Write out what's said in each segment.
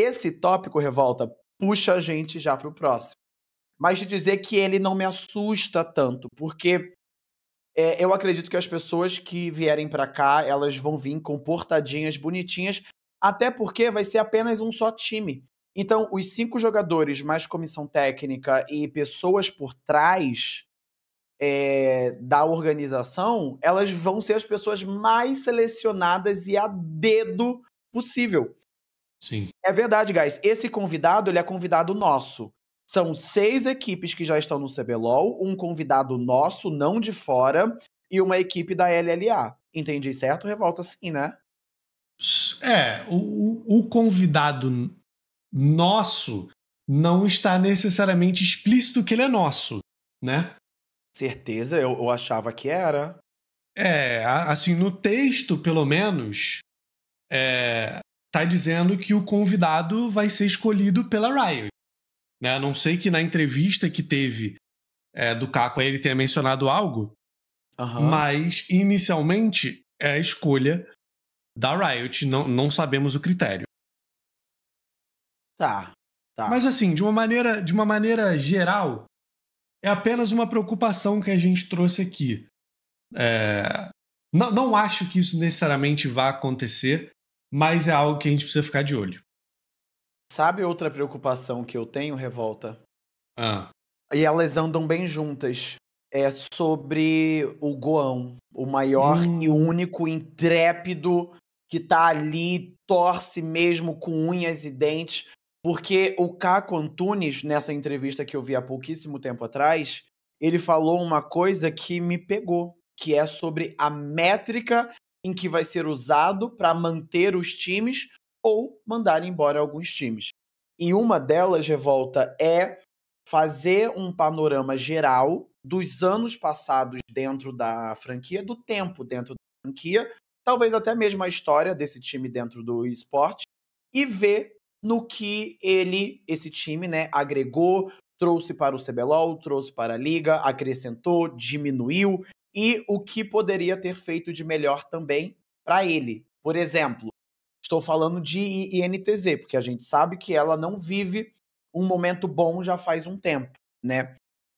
Esse tópico, Revolta, puxa a gente já para o próximo. Mas de dizer que ele não me assusta tanto, porque é, eu acredito que as pessoas que vierem para cá, elas vão vir com portadinhas, bonitinhas, até porque vai ser apenas um só time. Então, os cinco jogadores, mais comissão técnica e pessoas por trás é, da organização, elas vão ser as pessoas mais selecionadas e a dedo possível. Sim. É verdade, guys. Esse convidado, ele é convidado nosso. São seis equipes que já estão no CBLOL, um convidado nosso, não de fora, e uma equipe da LLA. Entendi certo? Revolta sim, né? É, o, o convidado nosso não está necessariamente explícito que ele é nosso, né? Certeza, eu, eu achava que era. É, assim, no texto, pelo menos, é, tá dizendo que o convidado vai ser escolhido pela Riot. Né? A não sei que na entrevista que teve é, do Caco ele tenha mencionado algo, uhum. mas inicialmente é a escolha da Riot, não, não sabemos o critério. Tá, tá. Mas assim, de uma maneira, de uma maneira geral, é apenas uma preocupação que a gente trouxe aqui. É... Não, não acho que isso necessariamente vá acontecer, mas é algo que a gente precisa ficar de olho. Sabe outra preocupação que eu tenho, Revolta? Ah. E elas andam bem juntas. É sobre o Goão, o maior hum. e único intrépido que tá ali, torce mesmo com unhas e dentes. Porque o Caco Antunes, nessa entrevista que eu vi há pouquíssimo tempo atrás, ele falou uma coisa que me pegou, que é sobre a métrica em que vai ser usado para manter os times ou mandar embora alguns times. E uma delas, Revolta, é fazer um panorama geral dos anos passados dentro da franquia, do tempo dentro da franquia, talvez até mesmo a história desse time dentro do esporte, e ver no que ele, esse time, né, agregou, trouxe para o CBLOL, trouxe para a liga, acrescentou, diminuiu, e o que poderia ter feito de melhor também para ele. Por exemplo, estou falando de INTZ, porque a gente sabe que ela não vive um momento bom já faz um tempo, né?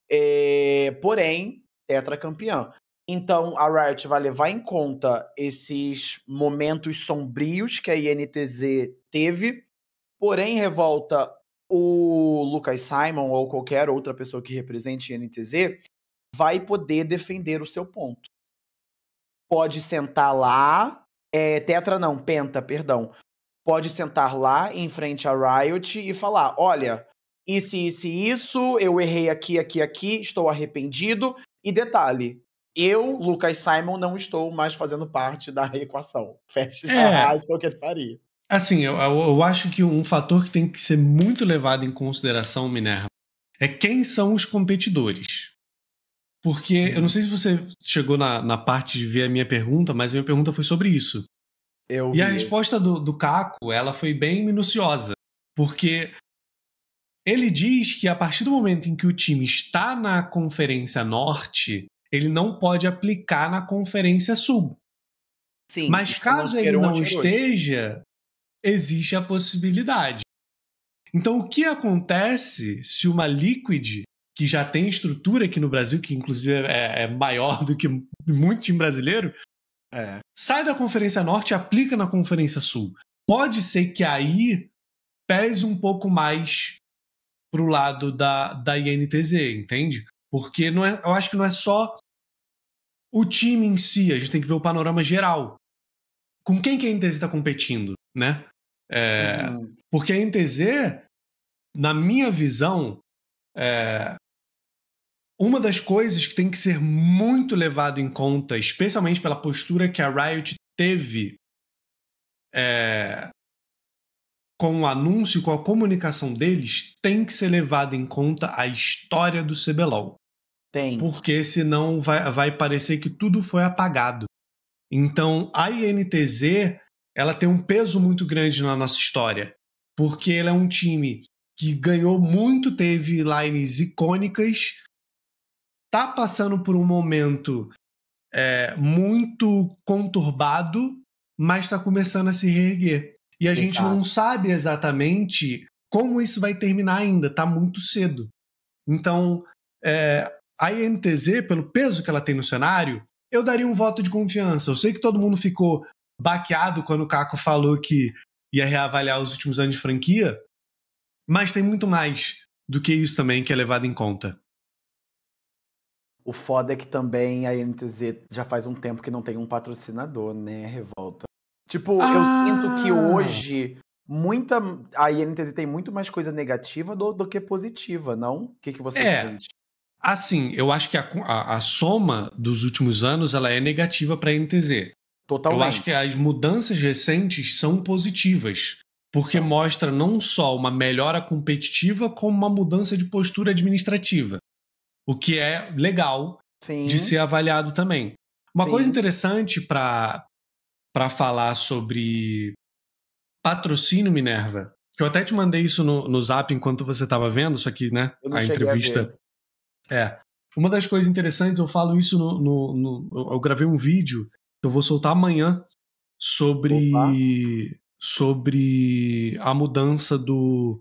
É, porém, tetracampeã. Então, a Riot vai levar em conta esses momentos sombrios que a INTZ teve, porém, revolta o Lucas Simon ou qualquer outra pessoa que represente a INTZ vai poder defender o seu ponto. Pode sentar lá, é, tetra não, penta, perdão. Pode sentar lá em frente à Riot e falar: olha, isso, isso, isso, eu errei aqui, aqui, aqui, estou arrependido. E detalhe, eu, Lucas Simon, não estou mais fazendo parte da equação. Fecha é. as qualquer é que ele faria. Assim, eu, eu acho que um fator que tem que ser muito levado em consideração, Minerva, é quem são os competidores. Porque eu não sei se você chegou na, na parte de ver a minha pergunta, mas a minha pergunta foi sobre isso. Eu e vi. a resposta do, do Caco, ela foi bem minuciosa. Porque ele diz que a partir do momento em que o time está na Conferência Norte, ele não pode aplicar na Conferência Sul. Sim, Mas caso ele não esteja, existe a possibilidade. Então, o que acontece se uma Liquid que já tem estrutura aqui no Brasil, que inclusive é, é maior do que muito time brasileiro, é. sai da Conferência Norte e aplica na Conferência Sul. Pode ser que aí pese um pouco mais pro lado da, da INTZ, entende? Porque não é, eu acho que não é só o time em si, a gente tem que ver o panorama geral. Com quem que a INTZ está competindo, né? É, uhum. Porque a INTZ, na minha visão, é, uma das coisas que tem que ser muito levado em conta, especialmente pela postura que a Riot teve é, com o anúncio, com a comunicação deles, tem que ser levado em conta a história do CBLOL. Tem. Porque senão vai, vai parecer que tudo foi apagado. Então, a INTZ, ela tem um peso muito grande na nossa história, porque ela é um time que ganhou muito, teve lines icônicas, tá passando por um momento é, muito conturbado, mas está começando a se reerguer. E a Exato. gente não sabe exatamente como isso vai terminar ainda, tá muito cedo. Então, é, a INTZ, pelo peso que ela tem no cenário, eu daria um voto de confiança. Eu sei que todo mundo ficou baqueado quando o Caco falou que ia reavaliar os últimos anos de franquia, mas tem muito mais do que isso também que é levado em conta. O foda é que também a NTZ já faz um tempo que não tem um patrocinador, né, Revolta? Tipo, ah! eu sinto que ah! hoje muita a INTZ tem muito mais coisa negativa do, do que positiva, não? O que, que você é, sente? Assim, eu acho que a, a, a, soma dos últimos anos ela é negativa para a INTZ. Totalmente. Eu acho que as mudanças recentes são positivas, porque tá. mostra não só uma melhora competitiva, como uma mudança de postura administrativa. O que é legal Sim. de ser avaliado também. Uma Sim. coisa interessante para falar sobre patrocínio Minerva, que eu até te mandei isso no, no zap enquanto você estava vendo, isso aqui né, a entrevista. A é. Uma das coisas interessantes, eu falo isso no, no, no. eu gravei um vídeo que eu vou soltar amanhã sobre. Opa. sobre a mudança do.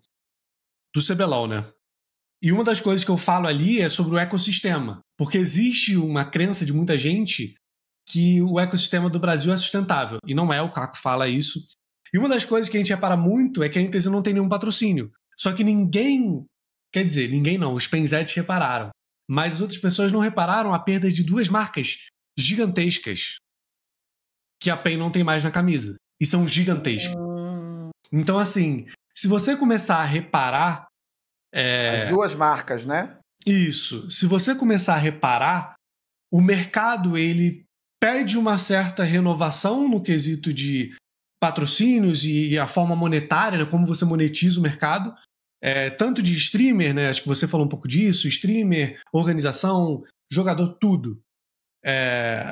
do CBLOL, né? E uma das coisas que eu falo ali é sobre o ecossistema, porque existe uma crença de muita gente que o ecossistema do Brasil é sustentável, e não é, o Caco fala isso. E uma das coisas que a gente repara muito é que a Intesa não tem nenhum patrocínio. Só que ninguém, quer dizer, ninguém não, os Penzetes repararam, mas as outras pessoas não repararam a perda de duas marcas gigantescas que a PEN não tem mais na camisa. E são gigantescas. Ah. Então, assim, se você começar a reparar é... As duas marcas, né? Isso. Se você começar a reparar, o mercado ele pede uma certa renovação no quesito de patrocínios e, a forma monetária, né, como você monetiza o mercado, é, tanto de streamer, né, acho que você falou um pouco disso, streamer, organização, jogador, tudo. É...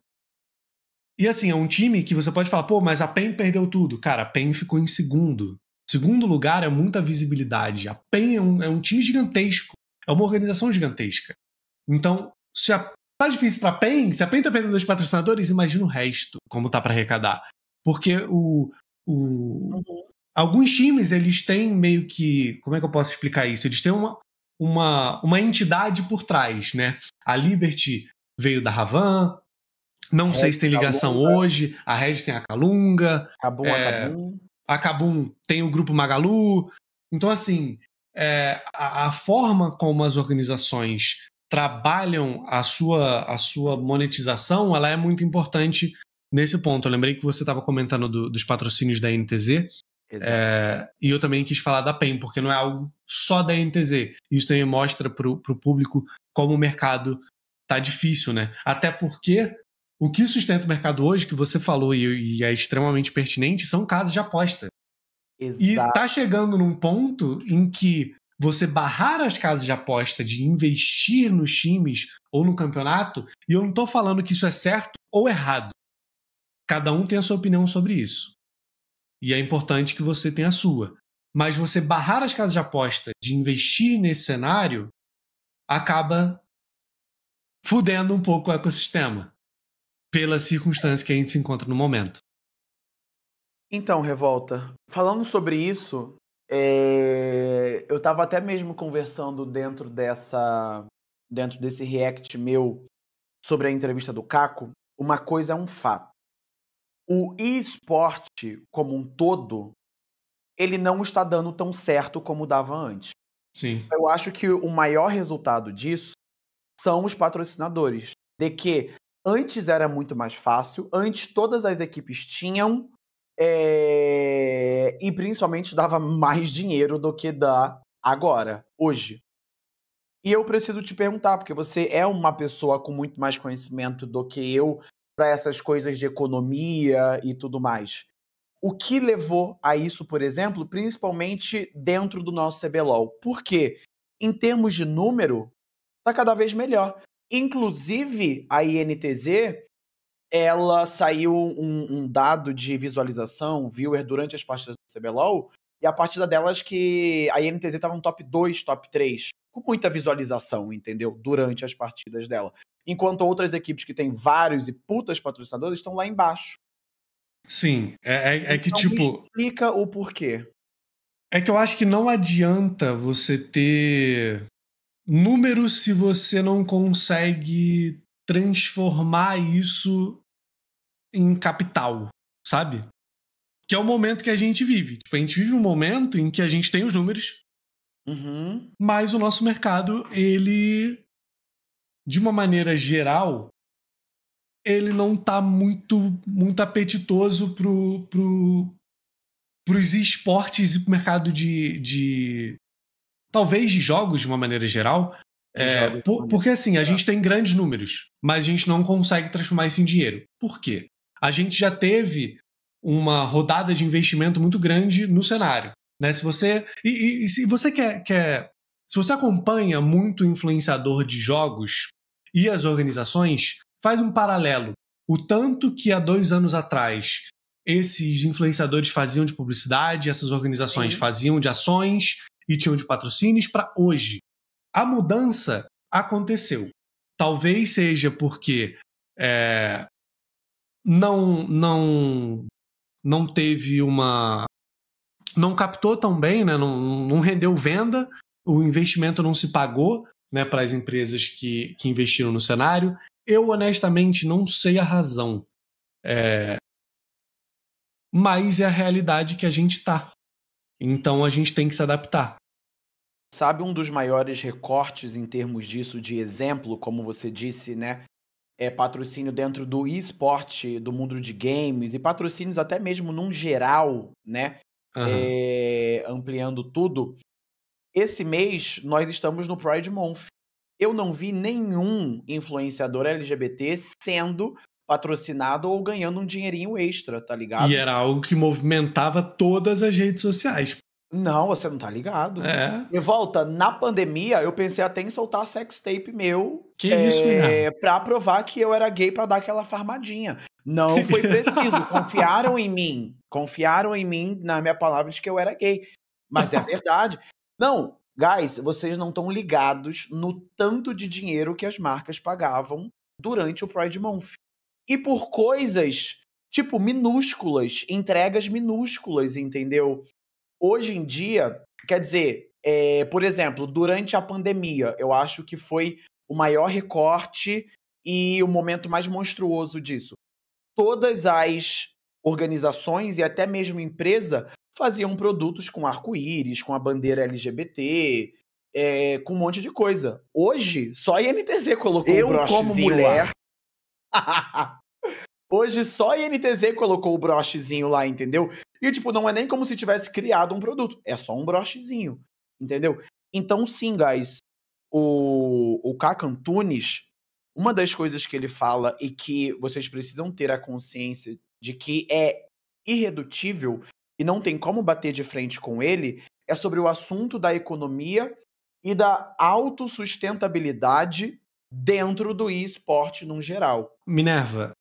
E assim, é um time que você pode falar, pô, mas a PEN perdeu tudo. Cara, a PEN ficou em segundo Segundo lugar, é muita visibilidade. A PEN é um, é um time gigantesco, é uma organização gigantesca. Então, se a, tá difícil para a PEN, se a PEN tá perdendo dois patrocinadores, imagina o resto, como tá para arrecadar. Porque o, o, alguns times, eles têm meio que. Como é que eu posso explicar isso? Eles têm uma, uma, uma entidade por trás, né? A Liberty veio da Ravan, não sei se tem ligação Calunga. hoje. A Red tem a Calunga. Acabou, é, a Kabum tem o grupo Magalu. Então, assim, é, a, a, forma como as organizações trabalham a sua, a sua monetização, ela é muito importante nesse ponto. Eu lembrei que você estava comentando do, dos patrocínios da NTZ. É, e eu também quis falar da PEN, porque não é algo só da NTZ. Isso também mostra para o público como o mercado tá difícil, né? Até porque o que sustenta o mercado hoje, que você falou e, e é extremamente pertinente, são casas de aposta. Exato. E está chegando num ponto em que você barrar as casas de aposta de investir nos times ou no campeonato, e eu não estou falando que isso é certo ou errado. Cada um tem a sua opinião sobre isso. E é importante que você tenha a sua. Mas você barrar as casas de aposta de investir nesse cenário acaba fudendo um pouco o ecossistema pela circunstância que a gente se encontra no momento. Então, Revolta, falando sobre isso, é... eu estava até mesmo conversando dentro dessa. dentro desse react meu sobre a entrevista do Caco. Uma coisa é um fato. O esporte como um todo, ele não está dando tão certo como dava antes. Sim. Eu acho que o maior resultado disso são os patrocinadores. De que Antes era muito mais fácil, antes todas as equipes tinham é... e principalmente dava mais dinheiro do que dá agora, hoje. E eu preciso te perguntar, porque você é uma pessoa com muito mais conhecimento do que eu para essas coisas de economia e tudo mais. O que levou a isso, por exemplo, principalmente dentro do nosso CBLOL? Porque, em termos de número, tá cada vez melhor. Inclusive, a INTZ, ela saiu um, um, dado de visualização, viewer, durante as partidas do CBLOL, e a partida delas que a INTZ estava no top 2, top 3, com muita visualização, entendeu? Durante as partidas dela. Enquanto outras equipes que têm vários e putas patrocinadores estão lá embaixo. Sim, é, é, é que então, tipo. Explica o porquê. É que eu acho que não adianta você ter números se você não consegue transformar isso em capital, sabe? Que é o momento que a gente vive. Tipo, a gente vive um momento em que a gente tem os números, uhum. mas o nosso mercado, ele, de uma maneira geral, ele não tá muito, muito apetitoso pro, pro, pros esportes e pro mercado de, de talvez de jogos de uma maneira geral, é, por, porque assim, a gente tem grandes números, mas a gente não consegue transformar isso em dinheiro. Por quê? A gente já teve uma rodada de investimento muito grande no cenário. Né? Se você. E, e, e se você quer, quer. Se você acompanha muito influenciador de jogos e as organizações, faz um paralelo. O tanto que há dois anos atrás esses influenciadores faziam de publicidade, essas organizações Sim. faziam de ações, e tinham de patrocínios para hoje. A mudança aconteceu. Talvez seja porque é, não, não, não teve uma. Não captou tão bem, né? não, não rendeu venda, o investimento não se pagou né, para as empresas que, que investiram no cenário. Eu, honestamente, não sei a razão. É, mas é a realidade que a gente está. Então a gente tem que se adaptar. Sabe um dos maiores recortes em termos disso de exemplo, como você disse, né? É patrocínio dentro do esporte, do mundo de games e patrocínios até mesmo num geral, né? Uhum. É, ampliando tudo. Esse mês nós estamos no Pride Month. Eu não vi nenhum influenciador LGBT sendo patrocinado ou ganhando um dinheirinho extra, tá ligado? E era algo que movimentava todas as redes sociais. Não, você não tá ligado. É. E volta, na pandemia, eu pensei até em soltar sex tape meu. Que é, isso, né? Pra provar que eu era gay para dar aquela farmadinha. Não foi preciso. confiaram em mim. Confiaram em mim, na minha palavra, de que eu era gay. Mas é verdade. Não, guys, vocês não estão ligados no tanto de dinheiro que as marcas pagavam durante o Pride Month e por coisas, tipo, minúsculas, entregas minúsculas, entendeu? Hoje em dia, quer dizer, é, por exemplo, durante a pandemia, eu acho que foi o maior recorte e o momento mais monstruoso disso. Todas as organizações e até mesmo empresa faziam produtos com arco-íris, com a bandeira LGBT, é, com um monte de coisa. Hoje, só a INTZ colocou eu, um brochezinho como mulher. Hoje só a INTZ colocou o brochezinho lá, entendeu? E, tipo, não é nem como se tivesse criado um produto. É só um brochezinho, entendeu? Então, sim, guys, o, o Kakan Tunis, uma das coisas que ele fala e que vocês precisam ter a consciência de que é irredutível e não tem como bater de frente com ele é sobre o assunto da economia e da autossustentabilidade dentro do esporte num geral. Minerva,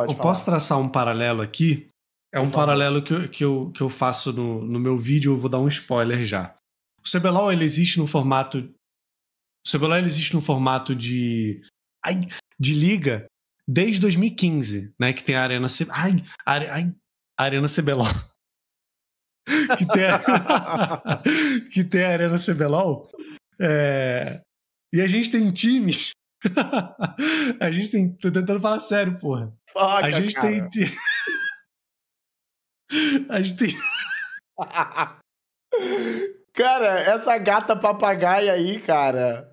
Pode eu falar. posso traçar um paralelo aqui? É um paralelo que, eu, que, eu, que eu faço no, no meu vídeo, eu vou dar um spoiler já. O CBLOL ele existe no formato. O CBLOL ele existe no formato de. Ai, de liga desde 2015, né? Que tem a Arena. C... Ai, are... ai, Arena CBLOL. que, tem a... que tem a Arena CBLOL. É... E a gente tem times a gente tem. Tô tentando falar sério, porra. Toca, a gente cara. tem. a gente tem. cara, essa gata papagaia aí, cara.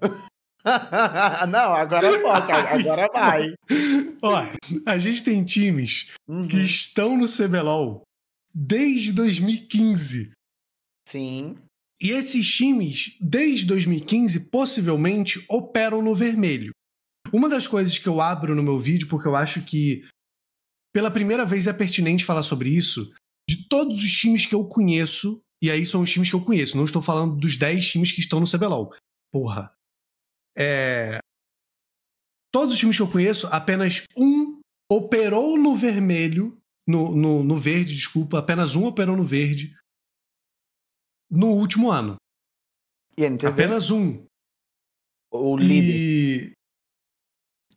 Não, agora foca, agora vai. Ó, a gente tem times uhum. que estão no CBLOL desde 2015. Sim. E esses times, desde 2015, possivelmente operam no vermelho. Uma das coisas que eu abro no meu vídeo, porque eu acho que pela primeira vez é pertinente falar sobre isso, de todos os times que eu conheço, e aí são os times que eu conheço, não estou falando dos 10 times que estão no CBLOL. Porra. É... Todos os times que eu conheço, apenas um operou no vermelho, no, no, no verde, desculpa, apenas um operou no verde no último ano. E NTZ? Apenas um. O líder. E...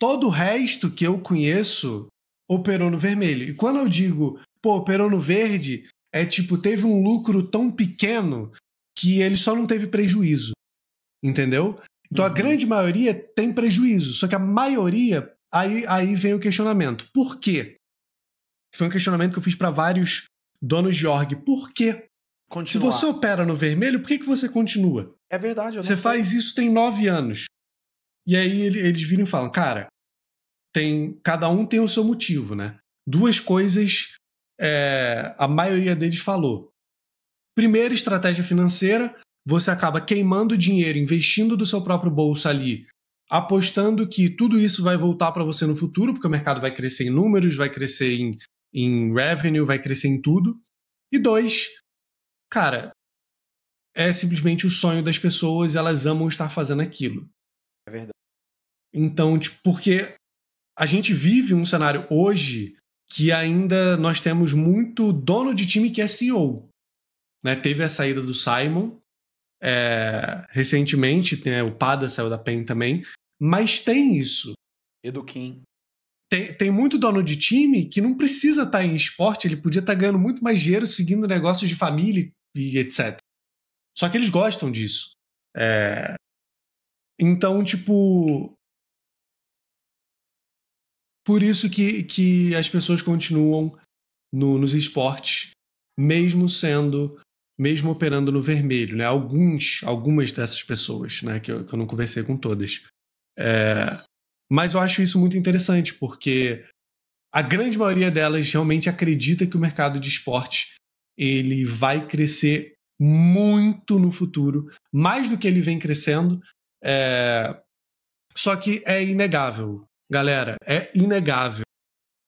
Todo o resto que eu conheço operou no vermelho. E quando eu digo, pô, operou no verde, é tipo, teve um lucro tão pequeno que ele só não teve prejuízo. Entendeu? Então uhum. a grande maioria tem prejuízo, só que a maioria. Aí, aí vem o questionamento. Por quê? Foi um questionamento que eu fiz para vários donos de org. Por quê? Continuar. Se você opera no vermelho, por que, que você continua? É verdade. Eu você faz isso tem nove anos. E aí eles viram e falam, cara, tem cada um tem o seu motivo, né? Duas coisas é, a maioria deles falou. Primeiro, estratégia financeira, você acaba queimando dinheiro, investindo do seu próprio bolso ali, apostando que tudo isso vai voltar para você no futuro, porque o mercado vai crescer em números, vai crescer em, em revenue, vai crescer em tudo. E dois, cara, é simplesmente o sonho das pessoas, elas amam estar fazendo aquilo. É verdade. Então, tipo, porque a gente vive um cenário hoje que ainda nós temos muito dono de time que é CEO. Né? Teve a saída do Simon é, recentemente, né? o Pada saiu da PEN também, mas tem isso. Eduquim. Tem, tem muito dono de time que não precisa estar tá em esporte, ele podia estar tá ganhando muito mais dinheiro seguindo negócios de família e etc. Só que eles gostam disso. É, então, tipo. Por isso que, que as pessoas continuam no, nos esportes, mesmo sendo. mesmo operando no vermelho, né? Alguns, algumas dessas pessoas, né? Que eu, que eu não conversei com todas. É, mas eu acho isso muito interessante, porque a grande maioria delas realmente acredita que o mercado de esporte ele vai crescer muito no futuro, mais do que ele vem crescendo, é... Só que é inegável, galera, é inegável.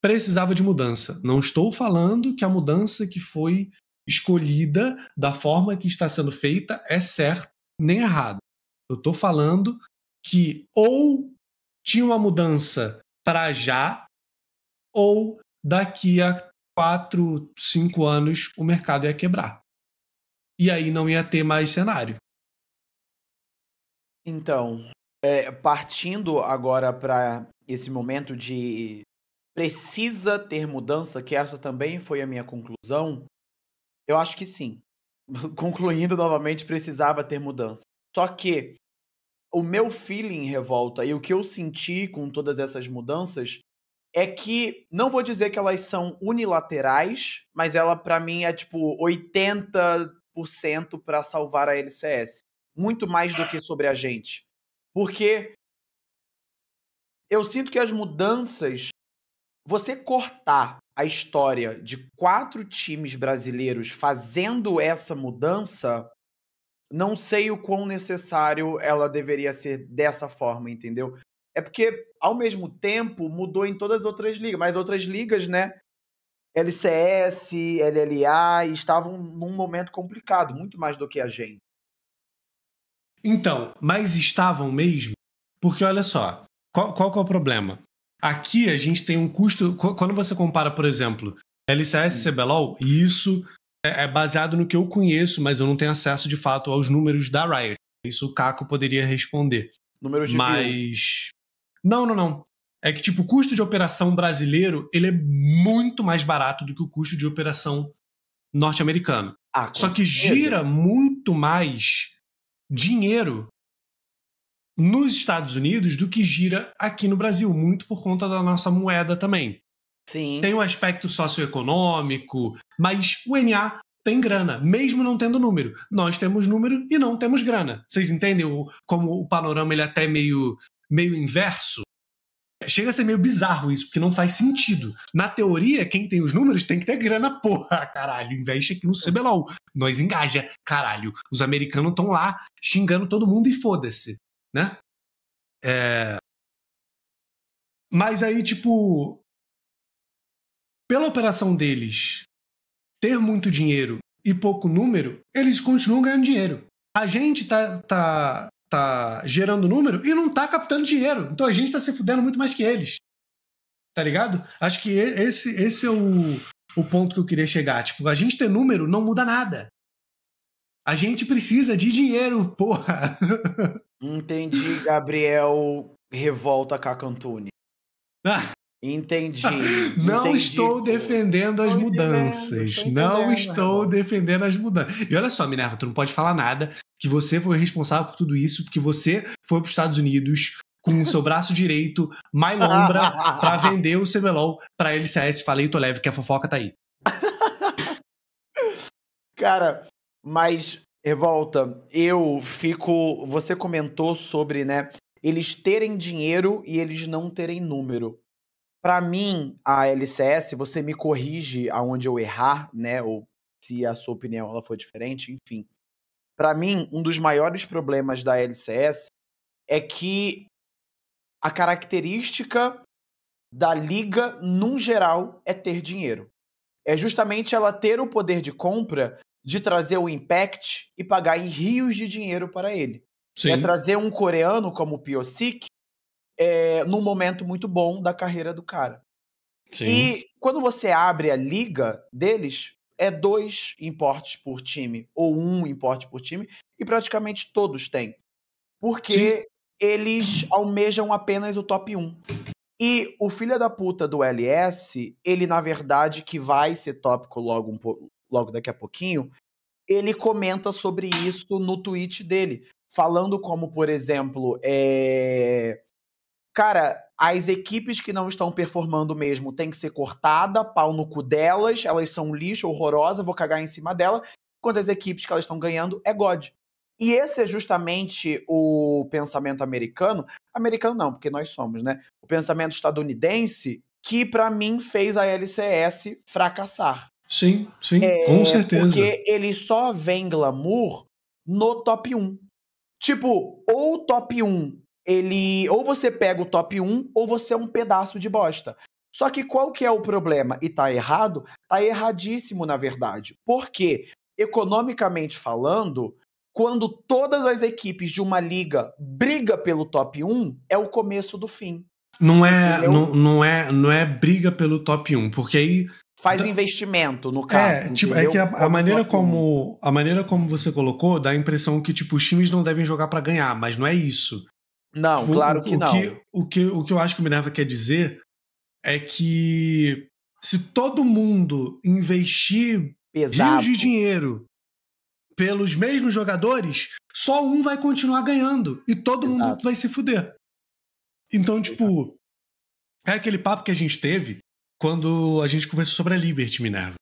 Precisava de mudança. Não estou falando que a mudança que foi escolhida, da forma que está sendo feita, é certa nem errada. Eu estou falando que ou tinha uma mudança para já, ou daqui a quatro, cinco anos o mercado ia quebrar. E aí não ia ter mais cenário. Então, é, partindo agora para esse momento de precisa ter mudança, que essa também foi a minha conclusão, eu acho que sim. Concluindo novamente, precisava ter mudança. Só que o meu feeling revolta e o que eu senti com todas essas mudanças é que não vou dizer que elas são unilaterais, mas ela para mim é tipo 80% para salvar a LCS muito mais do que sobre a gente. Porque eu sinto que as mudanças. Você cortar a história de quatro times brasileiros fazendo essa mudança, não sei o quão necessário ela deveria ser dessa forma, entendeu? É porque, ao mesmo tempo, mudou em todas as outras ligas, mas outras ligas, né? LCS, LLA, estavam num momento complicado, muito mais do que a gente. Então, mas estavam mesmo? Porque olha só, qual, qual é o problema? Aqui a gente tem um custo. Quando você compara, por exemplo, LCS e CBLOL, isso é, é baseado no que eu conheço, mas eu não tenho acesso de fato aos números da Riot. Isso o Caco poderia responder. Números de Mas. Não, não, não. É que, tipo, o custo de operação brasileiro ele é muito mais barato do que o custo de operação norte-americano. Ah, Só que gira muito mais dinheiro nos Estados Unidos do que gira aqui no Brasil, muito por conta da nossa moeda também. Sim. Tem um aspecto socioeconômico, mas o NA tem grana, mesmo não tendo número. Nós temos número e não temos grana. Vocês entendem o, como o panorama ele é até meio, meio inverso? Chega a ser meio bizarro isso, porque não faz sentido. Na teoria, quem tem os números tem que ter grana, porra, caralho. Investe aqui no CBLOL. Nós engaja, caralho. Os americanos estão lá xingando todo mundo e foda-se, né? É... Mas aí, tipo, pela operação deles ter muito dinheiro e pouco número, eles continuam ganhando dinheiro. A gente tá, tá tá gerando número e não tá captando dinheiro. Então a gente tá se fudendo muito mais que eles. Tá ligado? Acho que esse, esse é o, o ponto que eu queria chegar. Tipo, a gente ter número não muda nada. A gente precisa de dinheiro, porra. Entendi, Gabriel Revolta Cacantune. Ah. Entendi. Não entendi. estou defendendo as mudanças. não estou defendendo as mudanças. E olha só, Minerva, tu não pode falar nada que você foi responsável por tudo isso, porque você foi para os Estados Unidos com o seu braço direito, mais lombra, para vender o CBLOL para a LCS. Falei, tô leve, que a fofoca tá aí. Cara, mas, Revolta, eu fico. Você comentou sobre, né, eles terem dinheiro e eles não terem número. Para mim, a LCS, você me corrige aonde eu errar, né? Ou se a sua opinião ela for diferente, enfim. Para mim, um dos maiores problemas da LCS é que a característica da liga, num geral, é ter dinheiro. É justamente ela ter o poder de compra de trazer o impact e pagar em rios de dinheiro para ele. É Sim. É trazer um coreano como o Piosik é, num momento muito bom da carreira do cara. Sim. E quando você abre a liga deles, é dois importes por time, ou um importe por time, e praticamente todos têm. Porque Sim. eles almejam apenas o top 1. E o filho da puta do LS, ele na verdade, que vai ser tópico logo, um po- logo daqui a pouquinho, ele comenta sobre isso no tweet dele. Falando como, por exemplo, é cara, as equipes que não estão performando mesmo tem que ser cortada, pau no cu delas, elas são lixo, horrorosa, vou cagar em cima dela. Enquanto as equipes que elas estão ganhando é God. E esse é justamente o pensamento americano. Americano não, porque nós somos, né? O pensamento estadunidense que, para mim, fez a LCS fracassar. Sim, sim, é, com certeza. Porque ele só vem glamour no top 1. Tipo, ou top 1 ele ou você pega o top 1 ou você é um pedaço de bosta. Só que qual que é o problema? E tá errado? Tá erradíssimo, na verdade. Porque, economicamente falando, quando todas as equipes de uma liga briga pelo top 1, é o começo do fim. Não é, não, não é, não é briga pelo top 1, porque aí faz investimento no caso. É, tipo, é que a, a maneira como a maneira como você colocou dá a impressão que tipo os times não devem jogar para ganhar, mas não é isso. Não, o, claro que o, não. Que, o, que, o que eu acho que o Minerva quer dizer é que se todo mundo investir Pesado. rios de dinheiro pelos mesmos jogadores, só um vai continuar ganhando e todo Exato. mundo vai se fuder. Então, tipo, é aquele papo que a gente teve quando a gente conversou sobre a Liberty Minerva.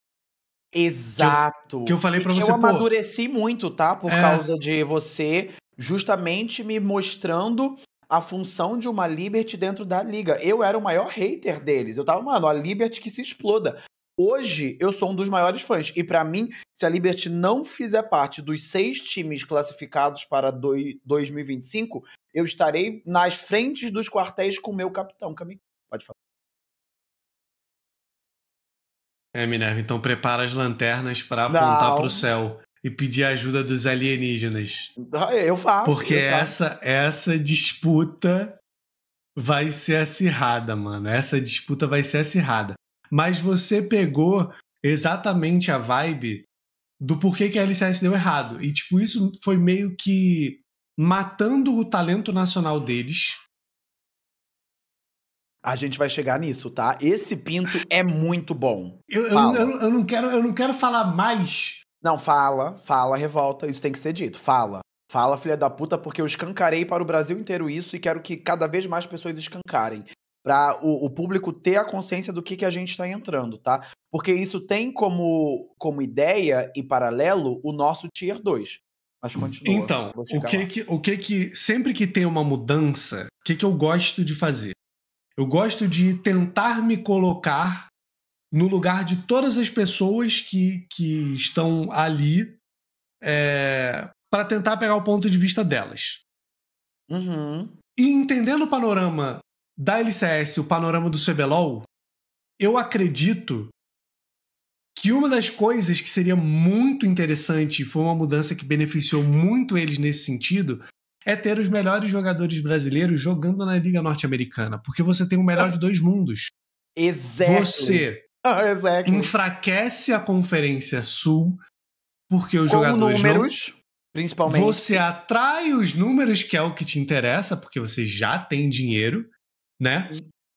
Exato. Que eu, que eu falei para você. Eu amadureci muito, tá? Por é... causa de você justamente me mostrando a função de uma Liberty dentro da liga. Eu era o maior hater deles. Eu tava, mano, a Liberty que se exploda. Hoje eu sou um dos maiores fãs. E para mim, se a Liberty não fizer parte dos seis times classificados para 2025, eu estarei nas frentes dos quartéis com o meu capitão. Camille, pode falar. É, Minerva, então prepara as lanternas para apontar para o céu e pedir a ajuda dos alienígenas. Ah, é, eu faço. Porque eu faço. Essa, essa disputa vai ser acirrada, mano. Essa disputa vai ser acirrada. Mas você pegou exatamente a vibe do porquê que a LCS deu errado. E, tipo, isso foi meio que matando o talento nacional deles. A gente vai chegar nisso, tá? Esse pinto é muito bom. Eu, eu, eu, eu, não, quero, eu não quero falar mais não, fala, fala, revolta, isso tem que ser dito, fala. Fala, filha da puta, porque eu escancarei para o Brasil inteiro isso e quero que cada vez mais pessoas escancarem. Para o, o, público ter a consciência do que, que a gente está entrando, tá? Porque isso tem como, como ideia e paralelo o nosso Tier 2. Mas continua. Então, o que que, o que que. Sempre que tem uma mudança, o que, que eu gosto de fazer? Eu gosto de tentar me colocar no lugar de todas as pessoas que, que estão ali é, para tentar pegar o ponto de vista delas. Uhum. E entendendo o panorama da LCS, o panorama do CBLOL, eu acredito que uma das coisas que seria muito interessante, e foi uma mudança que beneficiou muito eles nesse sentido, é ter os melhores jogadores brasileiros jogando na Liga Norte-Americana, porque você tem o melhor ah. de dois mundos. Exato. Você Oh, exactly. Enfraquece a Conferência Sul, porque os Com jogadores números, não... principalmente. Você atrai os números, que é o que te interessa, porque você já tem dinheiro, né?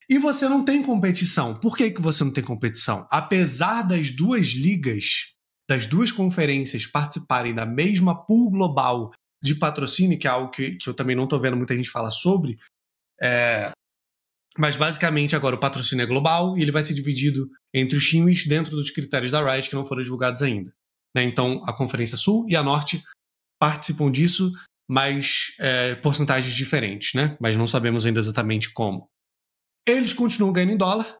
E você não tem competição. Por que, que você não tem competição? Apesar das duas ligas, das duas conferências participarem da mesma pool global de patrocínio, que é algo que, que eu também não estou vendo muita gente falar sobre, é, mas basicamente agora o patrocínio é global e ele vai ser dividido entre os times dentro dos critérios da Riot que não foram divulgados ainda. Né? Então a Conferência Sul e a Norte participam disso, mas é, porcentagens diferentes, né? Mas não sabemos ainda exatamente como. Eles continuam ganhando em dólar.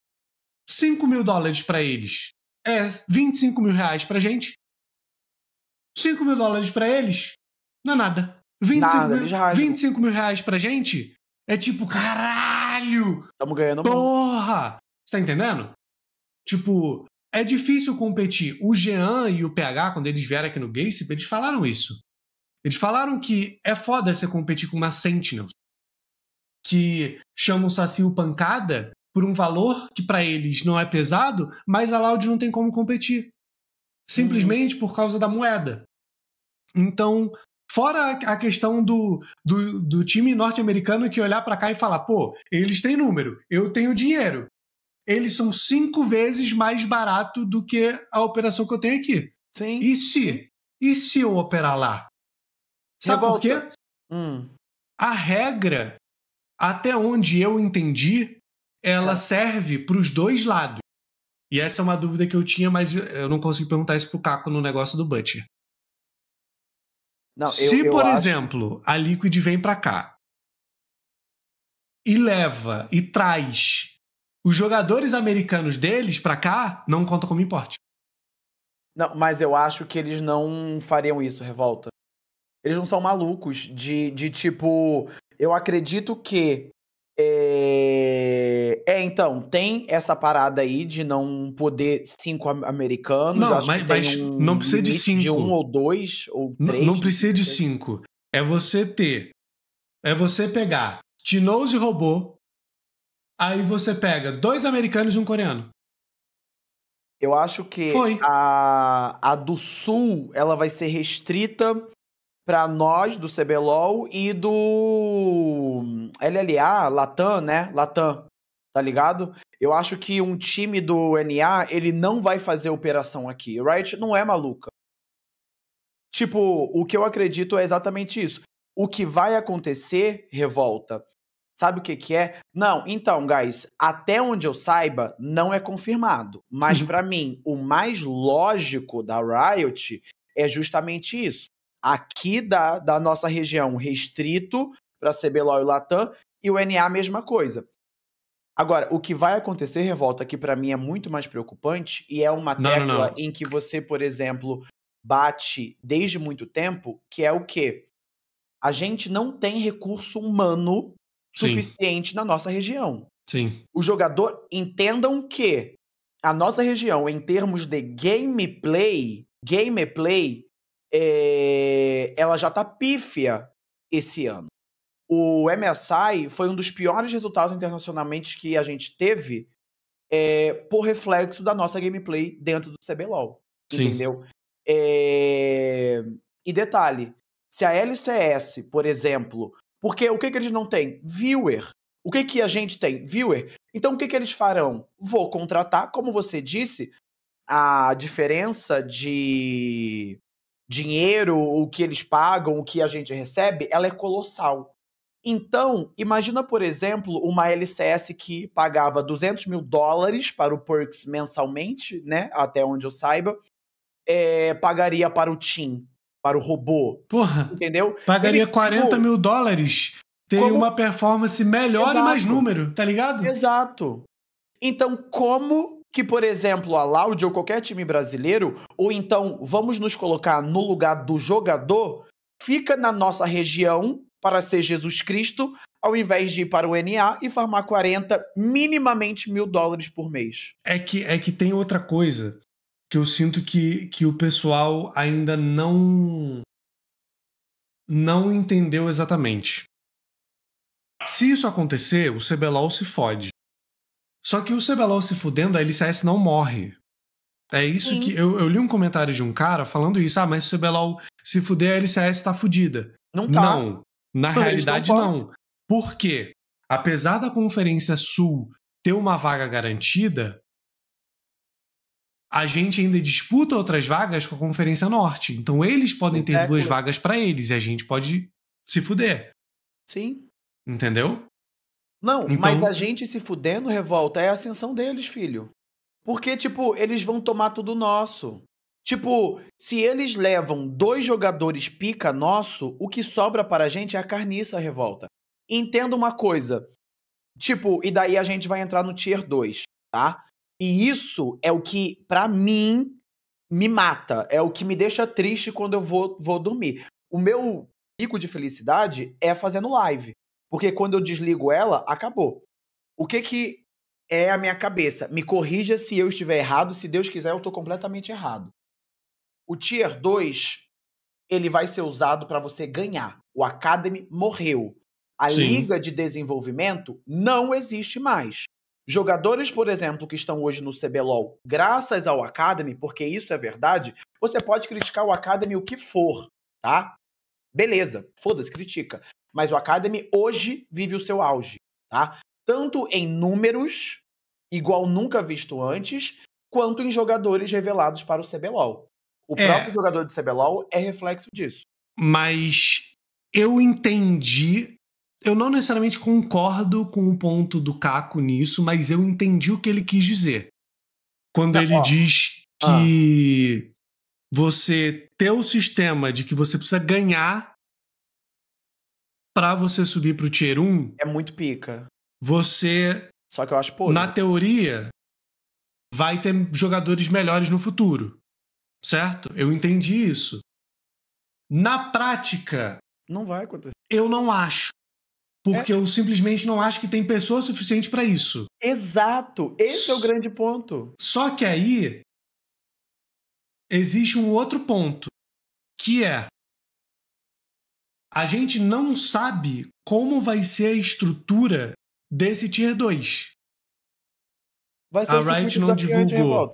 5 mil dólares para eles é 25 mil reais para gente. 5 mil dólares para eles não é nada. 25, nada, mil, 25 mil reais para gente é tipo, caralho! Caralho! Estamos ganhando Porra! Você tá entendendo? Tipo, é difícil competir. O Jean e o PH, quando eles vieram aqui no Gacy, eles falaram isso. Eles falaram que é foda você competir com uma Sentinels. Que chama o Saci o pancada por um valor que para eles não é pesado, mas a Loud não tem como competir. Simplesmente uhum. por causa da moeda. Então, Fora a questão do, do, do time norte-americano que olhar para cá e falar: pô, eles têm número, eu tenho dinheiro. Eles são cinco vezes mais barato do que a operação que eu tenho aqui. Sim. E se? E se eu operar lá? Sabe Revolta. por quê? Hum. A regra, até onde eu entendi, ela é. serve para os dois lados. E essa é uma dúvida que eu tinha, mas eu não consigo perguntar isso pro Caco no negócio do Butcher. Não, Se, eu, eu por acho... exemplo, a Liquid vem para cá e leva e traz os jogadores americanos deles para cá, não conta como importe. Não, mas eu acho que eles não fariam isso, revolta. Eles não são malucos de, de tipo. Eu acredito que é... é, então, tem essa parada aí de não poder cinco americanos. Não, mas, mas um não precisa de cinco. De um ou dois ou três. Não, não precisa de três. cinco. É você ter. É você pegar Tinoz e robô. Aí você pega dois americanos e um coreano. Eu acho que Foi. a, a do sul ela vai ser restrita para nós do CBLOL e do LLA, Latam, né? Latam, tá ligado? Eu acho que um time do NA, ele não vai fazer operação aqui. Riot não é maluca. Tipo, o que eu acredito é exatamente isso. O que vai acontecer, revolta. Sabe o que que é? Não, então, guys, até onde eu saiba, não é confirmado. Mas para mim, o mais lógico da Riot é justamente isso aqui da, da nossa região restrito para CBLOL e Latam e o NA a mesma coisa. Agora, o que vai acontecer, Revolta, que para mim é muito mais preocupante e é uma tecla não, não, não. em que você, por exemplo, bate desde muito tempo, que é o quê? A gente não tem recurso humano suficiente Sim. na nossa região. Sim. O jogador entendam que a nossa região, em termos de gameplay, gameplay é, ela já está pífia esse ano. O MSI foi um dos piores resultados internacionalmente que a gente teve é, por reflexo da nossa gameplay dentro do CBLOL. Sim. Entendeu? É... E detalhe, se a LCS, por exemplo, porque o que, que eles não têm? Viewer. O que, que a gente tem? Viewer. Então o que, que eles farão? Vou contratar, como você disse, a diferença de dinheiro, o que eles pagam, o que a gente recebe, ela é colossal. Então, imagina, por exemplo, uma LCS que pagava 200 mil dólares para o Perks mensalmente, né? Até onde eu saiba. É, pagaria para o Team, para o robô. Porra! Entendeu? Pagaria Ele, 40 tipo, mil dólares, teria como... uma performance melhor Exato. e mais número, tá ligado? Exato. Então, como que, por exemplo, a Laude ou qualquer time brasileiro, ou então vamos nos colocar no lugar do jogador, fica na nossa região para ser Jesus Cristo, ao invés de ir para o NA e farmar 40, minimamente mil dólares por mês. É que, é que tem outra coisa que eu sinto que, que o pessoal ainda não. não entendeu exatamente. Se isso acontecer, o CBLOL se fode. Só que o CBLOL se fudendo, a LCS não morre. É isso Sim. que. Eu, eu, li um comentário de um cara falando isso. Ah, mas se o CBLOL se fuder, a LCS tá fudida. Não tá. Não. Na realidade, não. Por quê? Apesar da Conferência Sul ter uma vaga garantida, a gente ainda disputa outras vagas com a Conferência Norte. Então eles podem Exato. ter duas é. vagas para eles e a gente pode se fuder. Sim. Entendeu? Não, então... mas a gente se fudendo, revolta, é a ascensão deles, filho. Porque, tipo, eles vão tomar tudo nosso. Tipo, se eles levam dois jogadores pica nosso, o que sobra para a gente é a carniça a revolta. Entenda uma coisa. Tipo, e daí a gente vai entrar no tier 2, tá? E isso é o que, para mim, me mata. É o que me deixa triste quando eu vou, vou dormir. O meu pico de felicidade é fazendo live. Porque quando eu desligo ela, acabou. O que que é a minha cabeça? Me corrija se eu estiver errado, se Deus quiser, eu estou completamente errado. O Tier 2, ele vai ser usado para você ganhar. O Academy morreu. A Sim. liga de desenvolvimento não existe mais. Jogadores, por exemplo, que estão hoje no CBLOL, graças ao Academy, porque isso é verdade, você pode criticar o Academy o que for, tá? Beleza, foda-se, critica mas o Academy hoje vive o seu auge, tá? Tanto em números, igual nunca visto antes, quanto em jogadores revelados para o CBLOL. O é. próprio jogador do CBLOL é reflexo disso. Mas eu entendi. Eu não necessariamente concordo com o ponto do Caco nisso, mas eu entendi o que ele quis dizer. Quando tá, ele diz ah. que ah. você ter o sistema de que você precisa ganhar para você subir pro Tier 1. É muito pica. Você. Só que eu acho pouco. Na teoria, vai ter jogadores melhores no futuro. Certo? Eu entendi isso. Na prática. Não vai acontecer. Eu não acho. Porque é. eu simplesmente não acho que tem pessoa suficiente para isso. Exato! Esse S é o grande ponto. Só que aí. Existe um outro ponto. Que é a gente não sabe como vai ser a estrutura desse Tier 2. Vai ser a Riot não divulgou.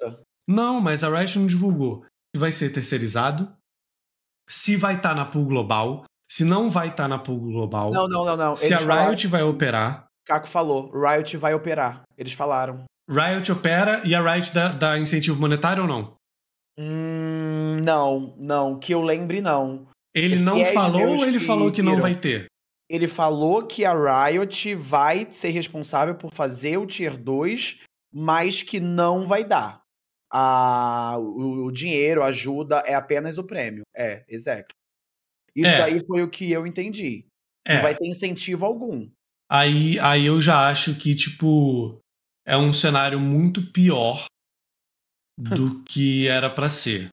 Não, mas a Riot não divulgou se vai ser terceirizado, se vai estar tá na pool global, se não vai estar tá na pool global. Não, não, não, não. Se Eles a Riot falaram... vai operar. Caco falou, Riot vai operar. Eles falaram. Riot opera e a Riot dá, dá incentivo monetário ou não? Hum, não, não. Que eu lembre, não. Ele não falou ou ele que falou que não vai ter? Ele falou que a Riot vai ser responsável por fazer o Tier 2, mas que não vai dar. A, o, o dinheiro, a ajuda, é apenas o prêmio. É, exato. Isso é. daí foi o que eu entendi. É. Não vai ter incentivo algum. Aí, aí eu já acho que, tipo, é um cenário muito pior do que era para ser.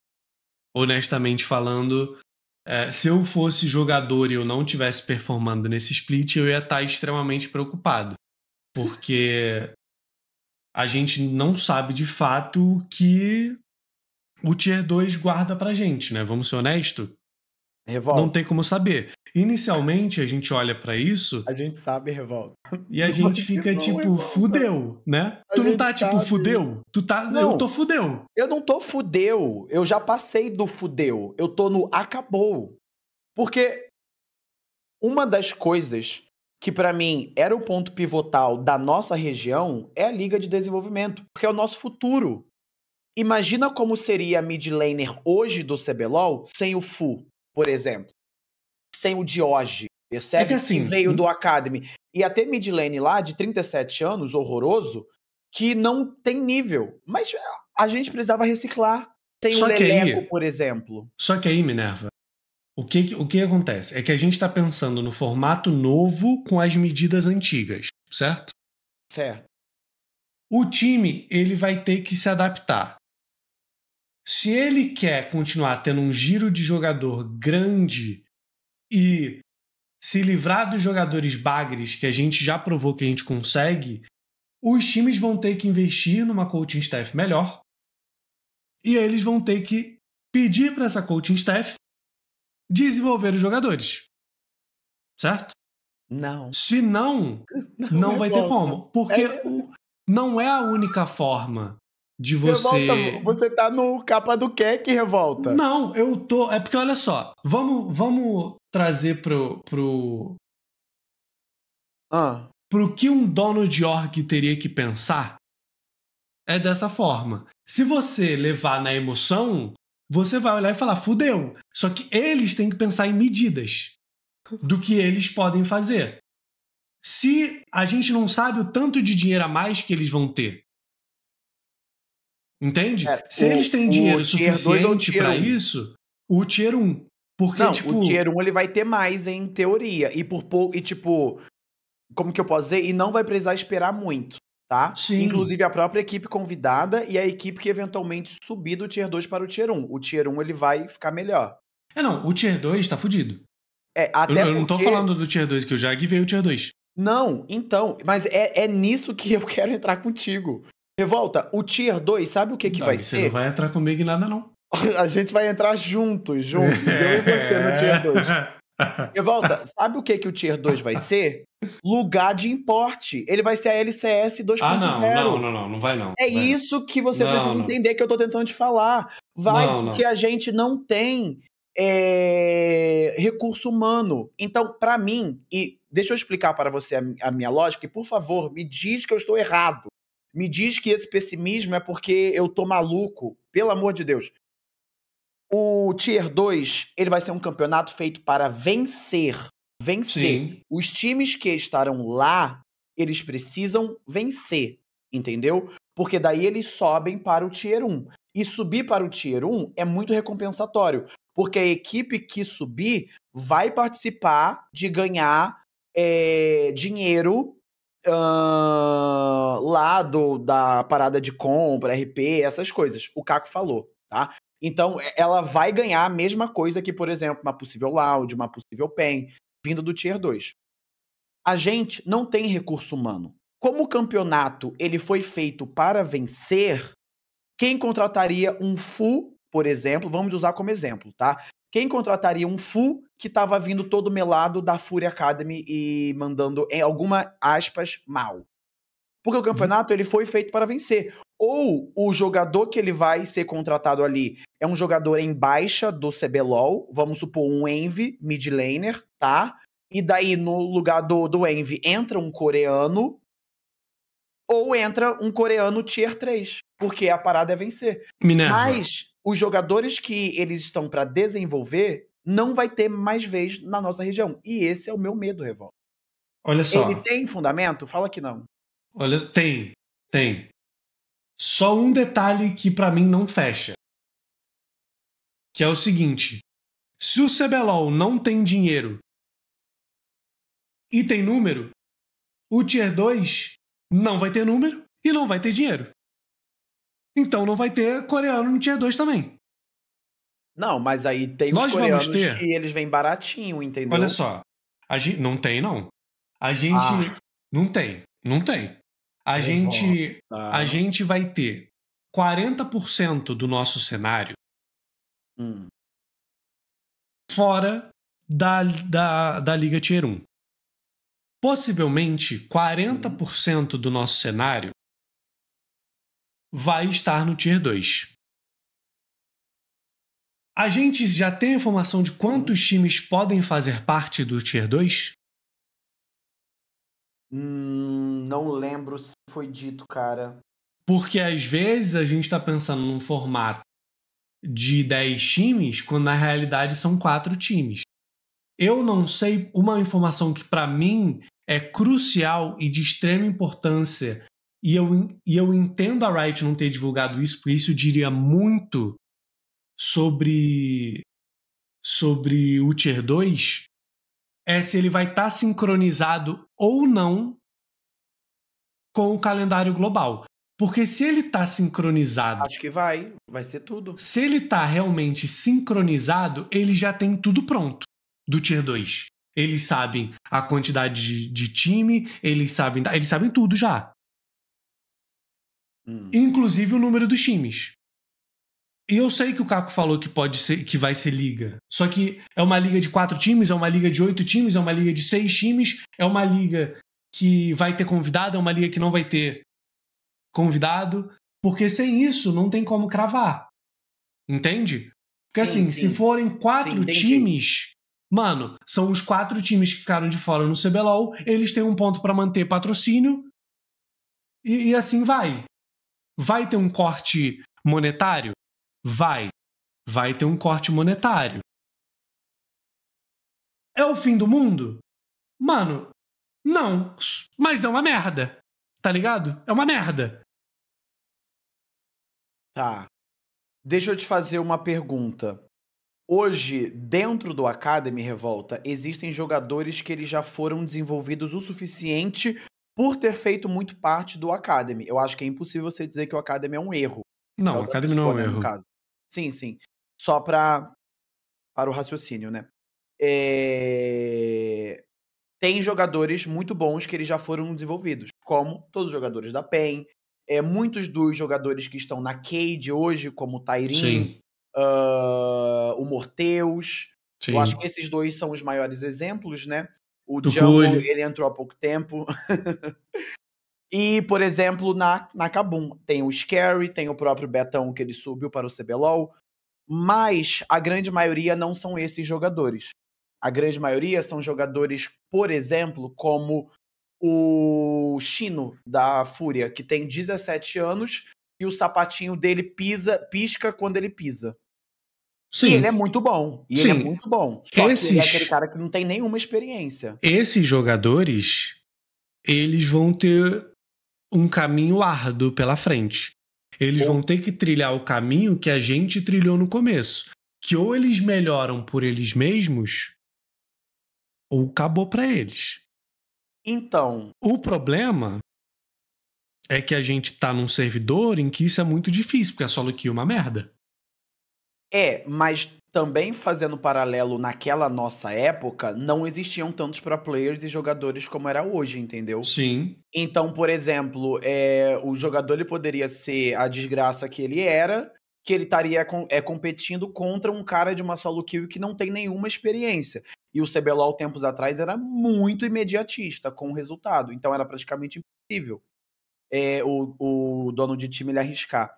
Honestamente falando, é, se eu fosse jogador e eu não tivesse performando nesse split, eu ia estar tá extremamente preocupado. Porque a gente não sabe de fato o que o Tier 2 guarda pra gente, né? Vamos ser honesto. Revolta. Não tem como saber. Inicialmente a gente olha para isso. A gente sabe revolta. E a gente fica tipo, revolta. fudeu, né? A tu não tá tipo, fudeu? Tu tá. Não, eu tô fudeu. Eu não tô fudeu. Eu já passei do fudeu. Eu tô no acabou. Porque uma das coisas que para mim era o ponto pivotal da nossa região é a Liga de Desenvolvimento, porque é o nosso futuro. Imagina como seria a mid laner hoje do CBLOL sem o Fu, por exemplo sem o Dioge, percebe? É, é que, assim, que veio hum. do Academy. E até mid lane lá, de 37 anos, horroroso, que não tem nível. Mas é, a gente precisava reciclar. Tem o Leleco, por exemplo. Só que aí, Minerva, o que, o que acontece? É que a gente está pensando no formato novo com as medidas antigas, certo? Certo. O time, ele vai ter que se adaptar. Se ele quer continuar tendo um giro de jogador grande e se livrar dos jogadores bagres que a gente já provou que a gente consegue, os times vão ter que investir numa coaching staff melhor e eles vão ter que pedir para essa coaching staff desenvolver os jogadores. Certo? Não. Se não, não, não vai volta. ter como. Porque é... O, não é a única forma de você. Revolta, você tá no capa do que que revolta. Não, eu tô. É porque olha só, vamos, vamos trazer pro. pro. Ah. pro que um dono de org teria que pensar, é dessa forma. Se você levar na emoção, você vai olhar e falar, fudeu. Só que eles têm que pensar em medidas do que eles podem fazer. Se a gente não sabe o tanto de dinheiro a mais que eles vão ter. Entende? É, Se o, eles têm dinheiro é suficiente para isso, o tier 1. Porque, não, tipo... o tier 1 ele vai ter mais, em teoria. E por pouco. E tipo. Como que eu posso dizer? E não vai precisar esperar muito, tá? Sim. Inclusive a própria equipe convidada e a equipe que eventualmente subir do tier 2 para o tier 1. O tier 1 ele vai ficar melhor. É, não. O tier 2 tá fudido. É, até eu, eu porque... não tô falando do tier 2, que o Jag veio o tier 2. Não, então. Mas é, é nisso que eu quero entrar contigo. Revolta, o tier 2, sabe o que, que não, vai você ser? Você não vai entrar comigo em nada, não. A gente vai entrar juntos, juntos. Eu e você no Tier 2. E volta, sabe o que, que o Tier 2 vai ser? Lugar de importe. Ele vai ser a LCS 2.0. Ah, não, não, não, não, não vai não. É vai. isso que você não, precisa não. entender que eu tô tentando te falar. Vai, não, porque a gente não tem é, recurso humano. Então, para mim, e deixa eu explicar para você a, a minha lógica, e por favor, me diz que eu estou errado. Me diz que esse pessimismo é porque eu tô maluco. Pelo amor de Deus. O Tier 2, ele vai ser um campeonato feito para vencer. Vencer. Sim. Os times que estarão lá, eles precisam vencer, entendeu? Porque daí eles sobem para o Tier 1. E subir para o Tier 1 é muito recompensatório, porque a equipe que subir vai participar de ganhar é, dinheiro uh, lá do, da parada de compra, RP, essas coisas. O Caco falou, tá? Então, ela vai ganhar a mesma coisa que, por exemplo, uma possível Loud, uma possível PEN, vindo do Tier 2. A gente não tem recurso humano. Como o campeonato ele foi feito para vencer, quem contrataria um full, por exemplo, vamos usar como exemplo, tá? Quem contrataria um full que estava vindo todo melado da Fury Academy e mandando em alguma aspas mal? Porque o uhum. campeonato ele foi feito para vencer ou o jogador que ele vai ser contratado ali é um jogador em baixa do CBLOL, vamos supor um Envy, mid laner, tá? E daí no lugar do, do Envy entra um coreano ou entra um coreano tier 3, porque a parada é vencer. Minerva. Mas os jogadores que eles estão para desenvolver não vai ter mais vez na nossa região. E esse é o meu medo, Revolta. Olha só. Ele tem fundamento? Fala que não. Olha, tem, tem. Só um detalhe que para mim não fecha. Que é o seguinte: se o CBLOL não tem dinheiro e tem número, o Tier 2 não vai ter número e não vai ter dinheiro. Então não vai ter coreano no Tier 2 também. Não, mas aí tem Nós os coreanos ter... que eles vêm baratinho, entendeu? Olha só, a gente, não tem não. A gente ah. não tem, não tem. A, é gente, tá. a gente vai ter 40% do nosso cenário hum. fora da, da, da Liga Tier 1. Possivelmente 40% do nosso cenário vai estar no Tier 2. A gente já tem informação de quantos times podem fazer parte do Tier 2? Hum, não lembro se foi dito, cara. Porque às vezes a gente tá pensando num formato de 10 times, quando na realidade são quatro times. Eu não sei uma informação que para mim é crucial e de extrema importância, e eu, e eu entendo a Riot não ter divulgado isso, porque isso diria muito sobre sobre o Tier 2, é se ele vai estar tá sincronizado ou não com o calendário global. Porque se ele está sincronizado. Acho que vai, vai ser tudo. Se ele está realmente sincronizado, ele já tem tudo pronto do Tier 2. Eles sabem a quantidade de, de time, eles sabem, eles sabem tudo já. Hum. Inclusive o número dos times eu sei que o Caco falou que pode ser, que vai ser liga. Só que é uma liga de quatro times, é uma liga de oito times, é uma liga de seis times, é uma liga que vai ter convidado, é uma liga que não vai ter convidado, porque sem isso não tem como cravar. Entende? Porque sim, assim, sim. se forem quatro sim, times, mano, são os quatro times que ficaram de fora no CBLOL, eles têm um ponto para manter patrocínio e, e assim vai. Vai ter um corte monetário? Vai. Vai ter um corte monetário. É o fim do mundo? Mano, não. Mas é uma merda. Tá ligado? É uma merda. Tá. Deixa eu te fazer uma pergunta. Hoje, dentro do Academy Revolta, existem jogadores que eles já foram desenvolvidos o suficiente por ter feito muito parte do Academy. Eu acho que é impossível você dizer que o Academy é um erro. Não, é o Academy não é um né, erro. Caso. Sim, sim. Só para para o raciocínio, né? É... Tem jogadores muito bons que eles já foram desenvolvidos, como todos os jogadores da PEN, é, muitos dos jogadores que estão na Cade hoje, como o Tyrin, uh, o Morteus. Sim. Eu acho que esses dois são os maiores exemplos, né? O Django, ele entrou há pouco tempo. E, por exemplo, na, na Kabum, tem o Scary, tem o próprio Betão que ele subiu para o CBLOL, mas a grande maioria não são esses jogadores. A grande maioria são jogadores, por exemplo, como o Chino da Fúria, que tem 17 anos e o sapatinho dele pisa, pisca quando ele pisa. Sim. E ele é muito bom. E Sim. ele é muito bom. É Só Esses... que ele é aquele cara que não tem nenhuma experiência. Esses jogadores, eles vão ter um caminho árduo pela frente. Eles Bom. vão ter que trilhar o caminho que a gente trilhou no começo. Que ou eles melhoram por eles mesmos, ou acabou para eles. Então. O problema é que a gente tá num servidor em que isso é muito difícil, porque a solo queue é uma merda. É, mas também fazendo paralelo naquela nossa época, não existiam tantos pro players e jogadores como era hoje, entendeu? Sim. Então, por exemplo, é, o jogador ele poderia ser a desgraça que ele era, que ele estaria com, é, competindo contra um cara de uma solo kill que não tem nenhuma experiência. E o CBLOL, tempos atrás, era muito imediatista com o resultado. Então era praticamente impossível é, o, o dono de time ele arriscar.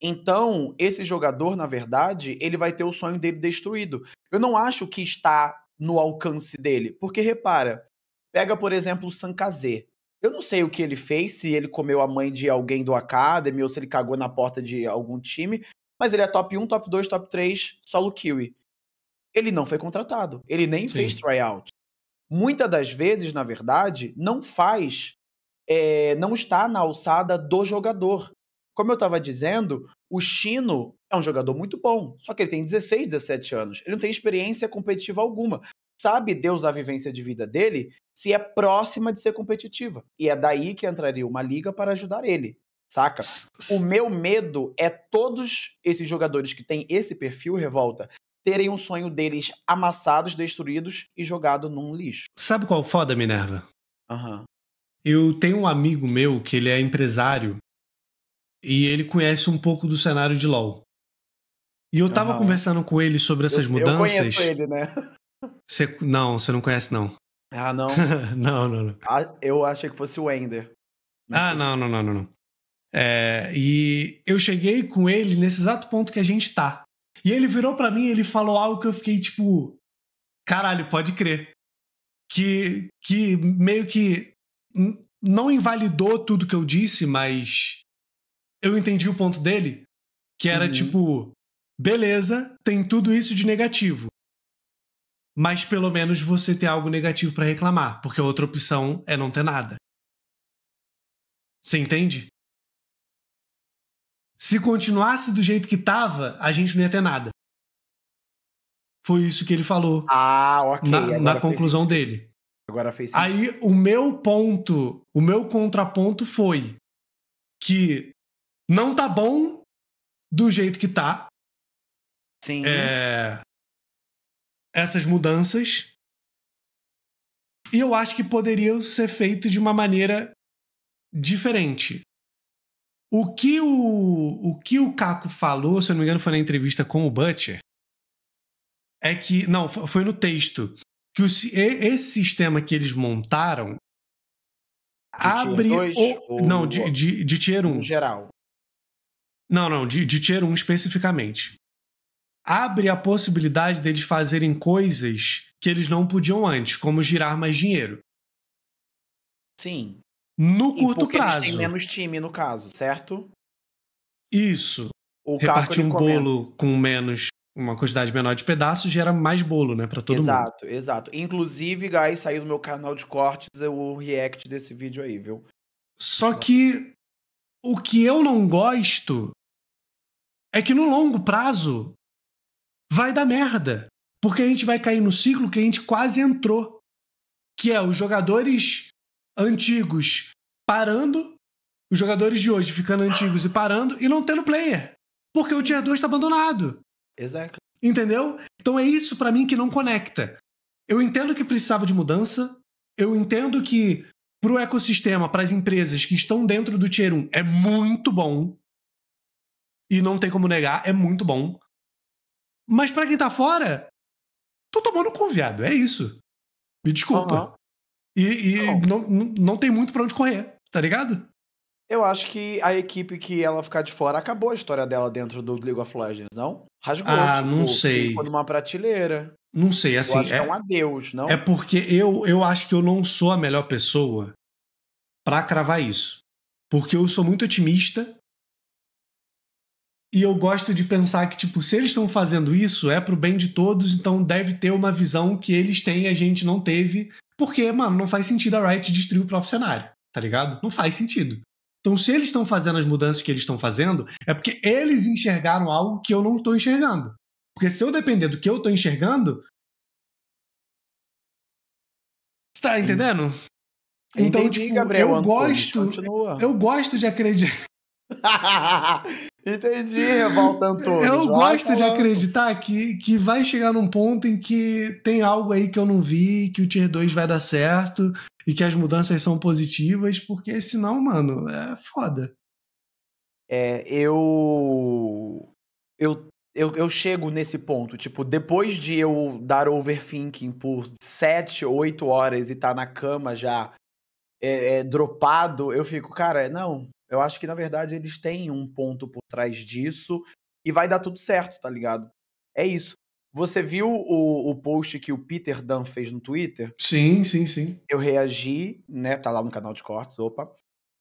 Então, esse jogador, na verdade, ele vai ter o sonho dele destruído. Eu não acho que está no alcance dele, porque repara, pega, por exemplo, o Sankazé. Eu não sei o que ele fez, se ele comeu a mãe de alguém do Academy ou se ele cagou na porta de algum time, mas ele é top 1, top 2, top 3, solo Kiwi. Ele não foi contratado, ele nem Sim. fez tryout. Muitas das vezes, na verdade, não faz, é, não está na alçada do jogador. Como eu estava dizendo, o Chino é um jogador muito bom, só que ele tem 16, 17 anos. Ele não tem experiência competitiva alguma. Sabe Deus a vivência de vida dele se é próxima de ser competitiva. E é daí que entraria uma liga para ajudar ele, saca? O meu medo é todos esses jogadores que têm esse perfil revolta terem um sonho deles amassados, destruídos e jogado num lixo. Sabe qual é foda, Minerva? Aham. Uhum. Eu tenho um amigo meu que ele é empresário e ele conhece um pouco do cenário de LoL. E eu tava uhum. conversando com ele sobre essas eu, mudanças. Eu conheço ele, né? Você, não, você não conhece, não. Ah, não? não, não, não. Ah, eu achei que fosse o Ender. Mas ah, não, não, não, não. não. É, e eu cheguei com ele nesse exato ponto que a gente tá. E ele virou para mim e ele falou algo que eu fiquei tipo: caralho, pode crer. Que, que meio que não invalidou tudo que eu disse, mas eu entendi o ponto dele, que era uhum. tipo, beleza, tem tudo isso de negativo. Mas pelo menos você tem algo negativo para reclamar, porque a outra opção é não ter nada. Você entende? Se continuasse do jeito que tava, a gente não ia ter nada. Foi isso que ele falou. Ah, ok. Na, na conclusão dele. Agora fez sentido. Aí o meu ponto, o meu contraponto foi que não tá bom do jeito que tá. Sim. É... Essas mudanças. E eu acho que poderiam ser feito de uma maneira diferente. O que o, o que o Caco falou, se eu não me engano, foi na entrevista com o Butcher, é que. Não, foi no texto. Que o, esse sistema que eles montaram de abre. Dois, o, ou... não, de, de, de tier 1. Um. Geral. Não, não, de, de Tier 1 especificamente. Abre a possibilidade deles fazerem coisas que eles não podiam antes, como girar mais dinheiro. Sim. No e curto prazo. Eles têm menos time, no caso, certo? Isso. O Repartir um bolo com menos uma quantidade menor de pedaços gera mais bolo, né, para todo exato, mundo. Exato, exato. Inclusive, guys, saiu do meu canal de cortes o react desse vídeo aí, viu? Só que o que eu não gosto é que no longo prazo vai dar merda. Porque a gente vai cair no ciclo que a gente quase entrou. Que é os jogadores antigos parando, os jogadores de hoje ficando antigos e parando, e não tendo player. Porque o Tier 2 está abandonado. Exato. Entendeu? Então é isso para mim que não conecta. Eu entendo que precisava de mudança, eu entendo que para o ecossistema, para as empresas que estão dentro do Tier 1, é muito bom. E não tem como negar, é muito bom. Mas para quem tá fora, tô tomando cu, viado. É isso. Me desculpa. Uhum. E, e tá não, não tem muito pra onde correr, tá ligado? Eu acho que a equipe que ela ficar de fora acabou a história dela dentro do League of Legends, não? Rasgou. Ah, tipo, não sei. Ficou numa prateleira. Não sei, assim. é, é um adeus, não? É porque eu, eu acho que eu não sou a melhor pessoa para cravar isso. Porque eu sou muito otimista e eu gosto de pensar que, tipo, se eles estão fazendo isso, é pro bem de todos, então deve ter uma visão que eles têm e a gente não teve. Porque, mano, não faz sentido a Riot destruir o próprio cenário, tá ligado? Não faz sentido. Então, se eles estão fazendo as mudanças que eles estão fazendo, é porque eles enxergaram algo que eu não estou enxergando. Porque se eu depender do que eu estou enxergando. Você tá entendendo? Então, Entendi, então, tipo, Gabriel, eu gosto. Eu gosto de acreditar. Entendi, voltando todos. Eu gosto de acreditar que, que vai chegar num ponto em que tem algo aí que eu não vi, que o Tier 2 vai dar certo e que as mudanças são positivas, porque senão, mano, é foda. É, eu. Eu, eu, eu chego nesse ponto, tipo, depois de eu dar overthinking por 7, 8 horas e estar tá na cama já é, é, dropado, eu fico, cara, não, eu acho que, na verdade, eles têm um ponto por trás disso e vai dar tudo certo, tá ligado? É isso. Você viu o, o post que o Peter Dan fez no Twitter? Sim, sim, sim. Eu reagi, né? Tá lá no canal de cortes, opa.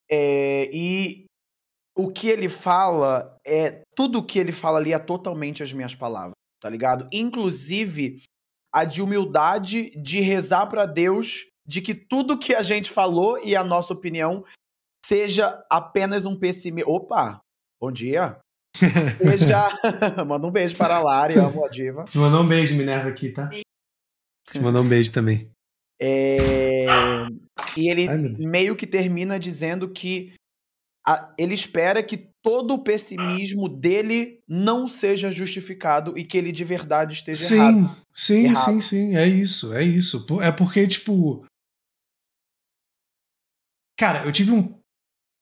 É, e o que ele fala é. Tudo o que ele fala ali é totalmente as minhas palavras, tá ligado? Inclusive a de humildade de rezar para Deus de que tudo que a gente falou e a nossa opinião seja apenas um pessimista. Opa! Bom dia! Seja... Manda um beijo para a Lari, amo a diva. Te mandou um beijo, Minerva, aqui, tá? Te mandou um beijo também. É... E ele Ai, meio que termina dizendo que a... ele espera que todo o pessimismo dele não seja justificado e que ele de verdade esteja sim, errado. Sim, errado. sim, sim, é isso, é isso. É porque, tipo. Cara, eu tive um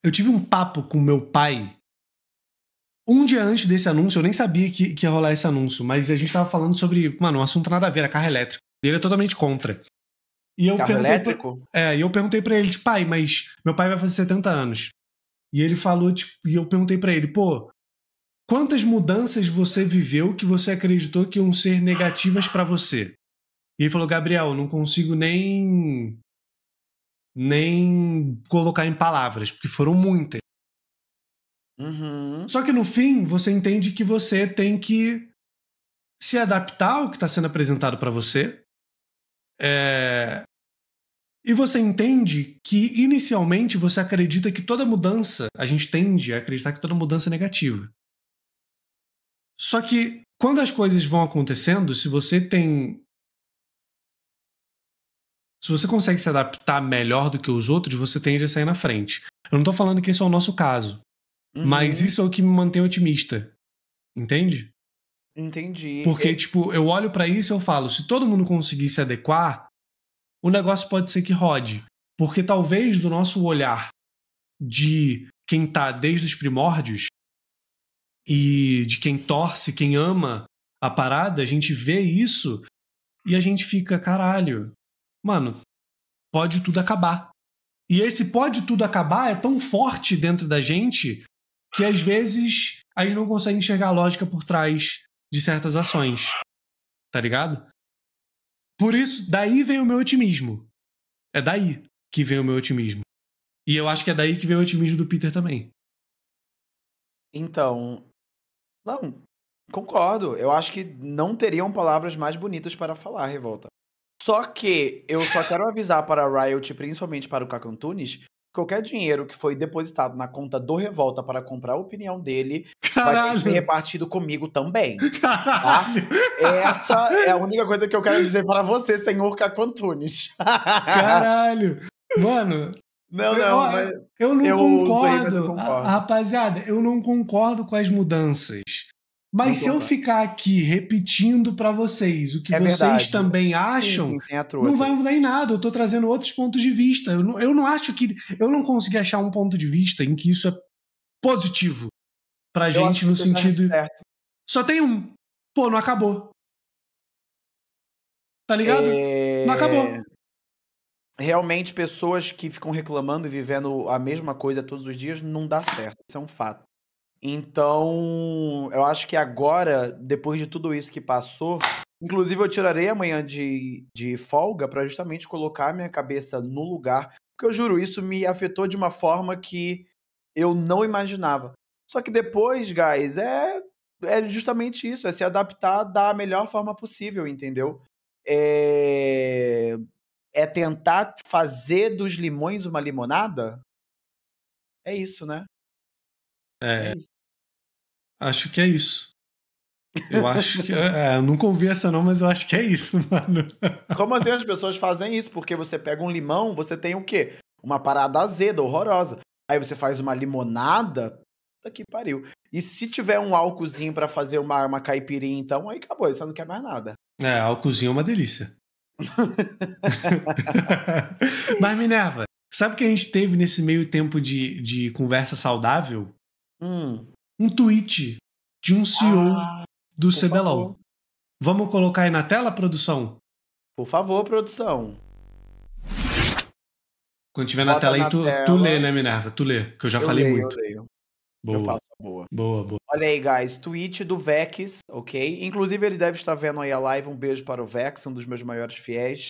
eu tive um papo com meu pai um dia antes desse anúncio, eu nem sabia que, que ia rolar esse anúncio, mas a gente tava falando sobre, mano, um assunto nada a ver, a carro elétrico. Ele é totalmente contra. E eu carro elétrico? Pra, é, e eu perguntei para ele, tipo, pai, mas meu pai vai fazer 70 anos. E ele falou, tipo, e eu perguntei para ele, pô, quantas mudanças você viveu que você acreditou que iam ser negativas para você? E ele falou, Gabriel, não consigo nem nem colocar em palavras, porque foram muitas. Uhum. Só que no fim, você entende que você tem que se adaptar ao que está sendo apresentado para você. É... E você entende que, inicialmente, você acredita que toda mudança, a gente tende a acreditar que toda mudança é negativa. Só que, quando as coisas vão acontecendo, se você tem se você consegue se adaptar melhor do que os outros, você tende a sair na frente. Eu não tô falando que esse é o nosso caso, uhum. mas isso é o que me mantém otimista. Entende? Entendi. Porque, eu... tipo, eu olho para isso e eu falo: se todo mundo conseguir se adequar, o negócio pode ser que rode. Porque talvez do nosso olhar de quem tá desde os primórdios e de quem torce, quem ama a parada, a gente vê isso e a gente fica, caralho, mano, pode tudo acabar. E esse pode tudo acabar é tão forte dentro da gente que às vezes a gente não consegue enxergar a lógica por trás de certas ações. Tá ligado? Por isso, daí vem o meu otimismo. É daí que vem o meu otimismo. E eu acho que é daí que vem o otimismo do Peter também. Então. Não, concordo. Eu acho que não teriam palavras mais bonitas para falar, Revolta. Só que eu só quero avisar para a Riot, principalmente para o Cacantunes, Tunis, qualquer dinheiro que foi depositado na conta do Revolta para comprar a opinião dele Caralho. vai ser repartido comigo também. Tá? Essa é a única coisa que eu quero dizer para você, senhor Cacantunes. Tunis. Caralho! Mano, não, eu, não. Mas eu não eu concordo. Aí, eu concordo. Rapaziada, eu não concordo com as mudanças. Mas se eu ficar aqui repetindo para vocês o que é vocês verdade. também acham, sim, sim, é é não vai mudar em nada. Eu tô trazendo outros pontos de vista. Eu não, eu não acho que. Eu não consegui achar um ponto de vista em que isso é positivo pra eu gente no tá sentido. Só tem um. Pô, não acabou. Tá ligado? É... Não acabou. Realmente, pessoas que ficam reclamando e vivendo a mesma coisa todos os dias não dá certo. Isso é um fato. Então, eu acho que agora, depois de tudo isso que passou, inclusive eu tirarei amanhã de, de folga para justamente colocar minha cabeça no lugar, porque eu juro, isso me afetou de uma forma que eu não imaginava. Só que depois, guys, é, é justamente isso, é se adaptar da melhor forma possível, entendeu? É, é tentar fazer dos limões uma limonada? É isso, né? É, é isso. Acho que é isso. Eu acho que. É, é, eu nunca ouvi essa, não, mas eu acho que é isso, mano. Como assim as pessoas fazem isso? Porque você pega um limão, você tem o quê? Uma parada azeda, horrorosa. Aí você faz uma limonada. Puta que pariu. E se tiver um álcoolzinho para fazer uma, uma caipirinha, então, aí acabou, você não quer mais nada. É, álcoolzinho é uma delícia. mas, Minerva, sabe o que a gente teve nesse meio tempo de, de conversa saudável? Hum um tweet de um CEO ah, do CBLOL. Favor. Vamos colocar aí na tela, produção? Por favor, produção. Quando tiver Bota na tela aí, tu, tu lê, né, Minerva? Tu lê, que eu já eu falei leio, muito. Eu leio. Boa. Eu faço boa. Boa, boa. Olha aí, guys. Tweet do Vex, ok? Inclusive, ele deve estar vendo aí a live. Um beijo para o Vex, um dos meus maiores fiéis.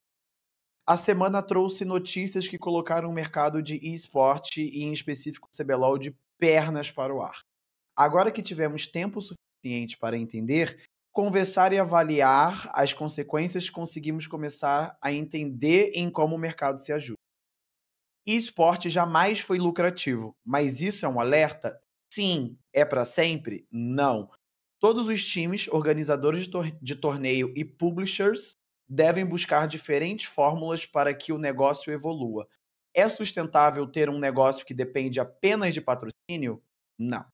A semana trouxe notícias que colocaram o mercado de esporte e, em específico, o CBLOL de pernas para o ar. Agora que tivemos tempo suficiente para entender, conversar e avaliar as consequências, conseguimos começar a entender em como o mercado se ajuda. esporte jamais foi lucrativo, mas isso é um alerta? Sim. É para sempre? Não. Todos os times, organizadores de, tor de torneio e publishers devem buscar diferentes fórmulas para que o negócio evolua. É sustentável ter um negócio que depende apenas de patrocínio? Não.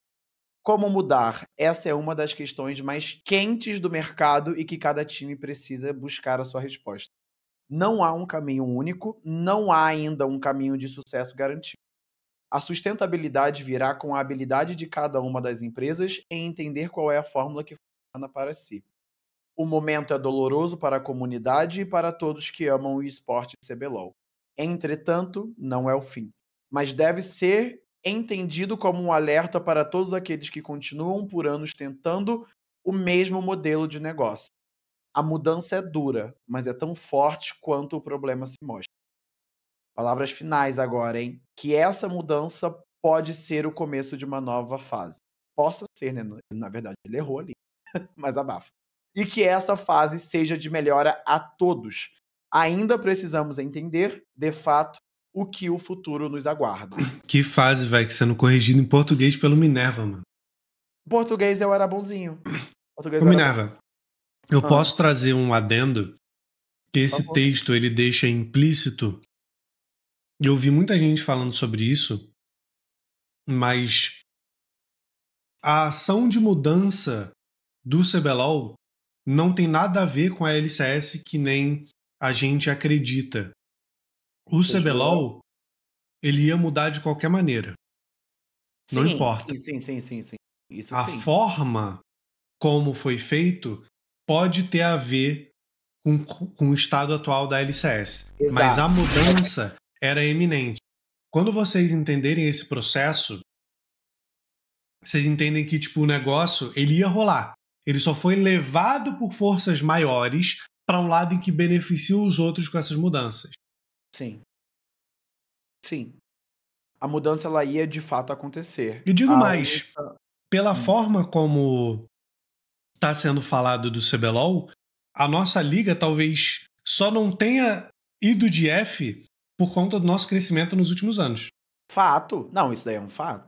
Como mudar? Essa é uma das questões mais quentes do mercado e que cada time precisa buscar a sua resposta. Não há um caminho único, não há ainda um caminho de sucesso garantido. A sustentabilidade virá com a habilidade de cada uma das empresas em entender qual é a fórmula que funciona para si. O momento é doloroso para a comunidade e para todos que amam o esporte CBLOL. Entretanto, não é o fim, mas deve ser entendido como um alerta para todos aqueles que continuam por anos tentando o mesmo modelo de negócio. A mudança é dura, mas é tão forte quanto o problema se mostra. Palavras finais agora, hein? Que essa mudança pode ser o começo de uma nova fase. Possa ser, né? Na verdade, ele errou ali, mas abafa. E que essa fase seja de melhora a todos. Ainda precisamos entender, de fato, o que o futuro nos aguarda. Que fase, velho, que sendo corrigido em português pelo Minerva, mano. Português eu era bonzinho. Português Minerva, eu ah. posso trazer um adendo que esse texto ele deixa implícito. Eu vi muita gente falando sobre isso, mas a ação de mudança do CBLOL não tem nada a ver com a LCS que nem a gente acredita. O CBLOL, ele ia mudar de qualquer maneira. Sim, não importa. Sim, sim, sim, sim. Isso a sim. forma como foi feito pode ter a ver com, com o estado atual da LCS. Exato. Mas a mudança era eminente. Quando vocês entenderem esse processo, vocês entendem que tipo o negócio ele ia rolar. Ele só foi levado por forças maiores para um lado em que beneficia os outros com essas mudanças. Sim. Sim. A mudança ela ia de fato acontecer. E digo a mais, outra... pela hum. forma como está sendo falado do CBLOL, a nossa liga talvez só não tenha ido de F por conta do nosso crescimento nos últimos anos. Fato. Não, isso daí é um fato.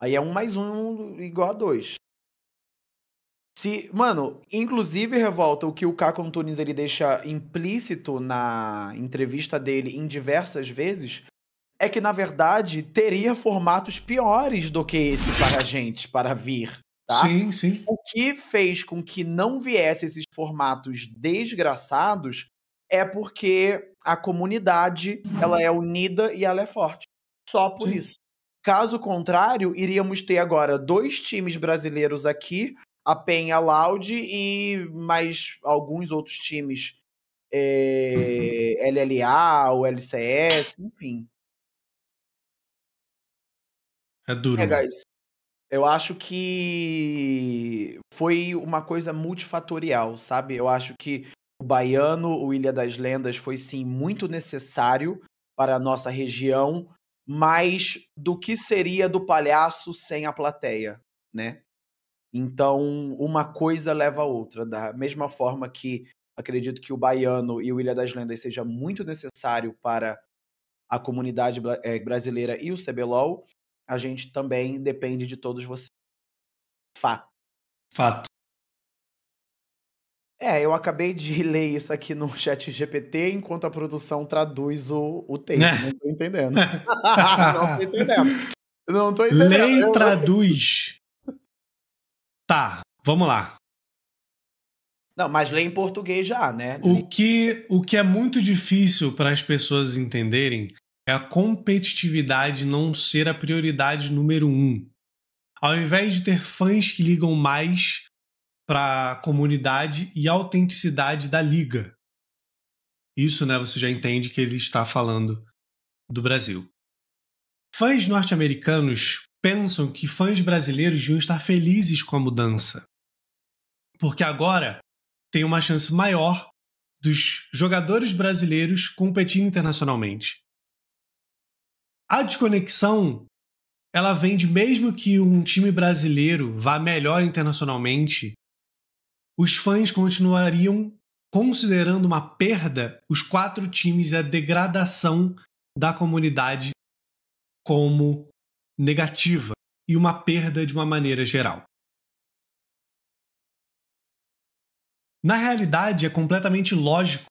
Aí é um mais um igual a dois. Se, mano, inclusive, Revolta, o que o Caco Antunes ele deixa implícito na entrevista dele em diversas vezes é que, na verdade, teria formatos piores do que esse para a gente, para vir. Tá? Sim, sim. O que fez com que não viesse esses formatos desgraçados é porque a comunidade ela é unida e ela é forte. Só por sim. isso. Caso contrário, iríamos ter agora dois times brasileiros aqui a Penha Loud e mais alguns outros times. É, uhum. LLA, o LCS, enfim. É duro. É, né? guys, eu acho que foi uma coisa multifatorial, sabe? Eu acho que o baiano, o Ilha das Lendas, foi sim muito necessário para a nossa região, mais do que seria do palhaço sem a plateia, né? Então, uma coisa leva a outra. Da mesma forma que acredito que o Baiano e o Ilha das Lendas seja muito necessário para a comunidade eh, brasileira e o CBLOL, a gente também depende de todos vocês. Fato. Fato. É, eu acabei de ler isso aqui no chat GPT enquanto a produção traduz o, o texto. É. Não tô entendendo. não tô entendendo. Não tô entendendo. Lei traduz. Tá, vamos lá. Não, mas lê em português já, né? O que, o que é muito difícil para as pessoas entenderem é a competitividade não ser a prioridade número um. Ao invés de ter fãs que ligam mais para a comunidade e autenticidade da liga. Isso, né, você já entende que ele está falando do Brasil. Fãs norte-americanos pensam que fãs brasileiros deviam estar felizes com a mudança. Porque agora tem uma chance maior dos jogadores brasileiros competindo internacionalmente. A desconexão ela vem de mesmo que um time brasileiro vá melhor internacionalmente, os fãs continuariam considerando uma perda os quatro times e a degradação da comunidade como negativa e uma perda de uma maneira geral. Na realidade, é completamente lógico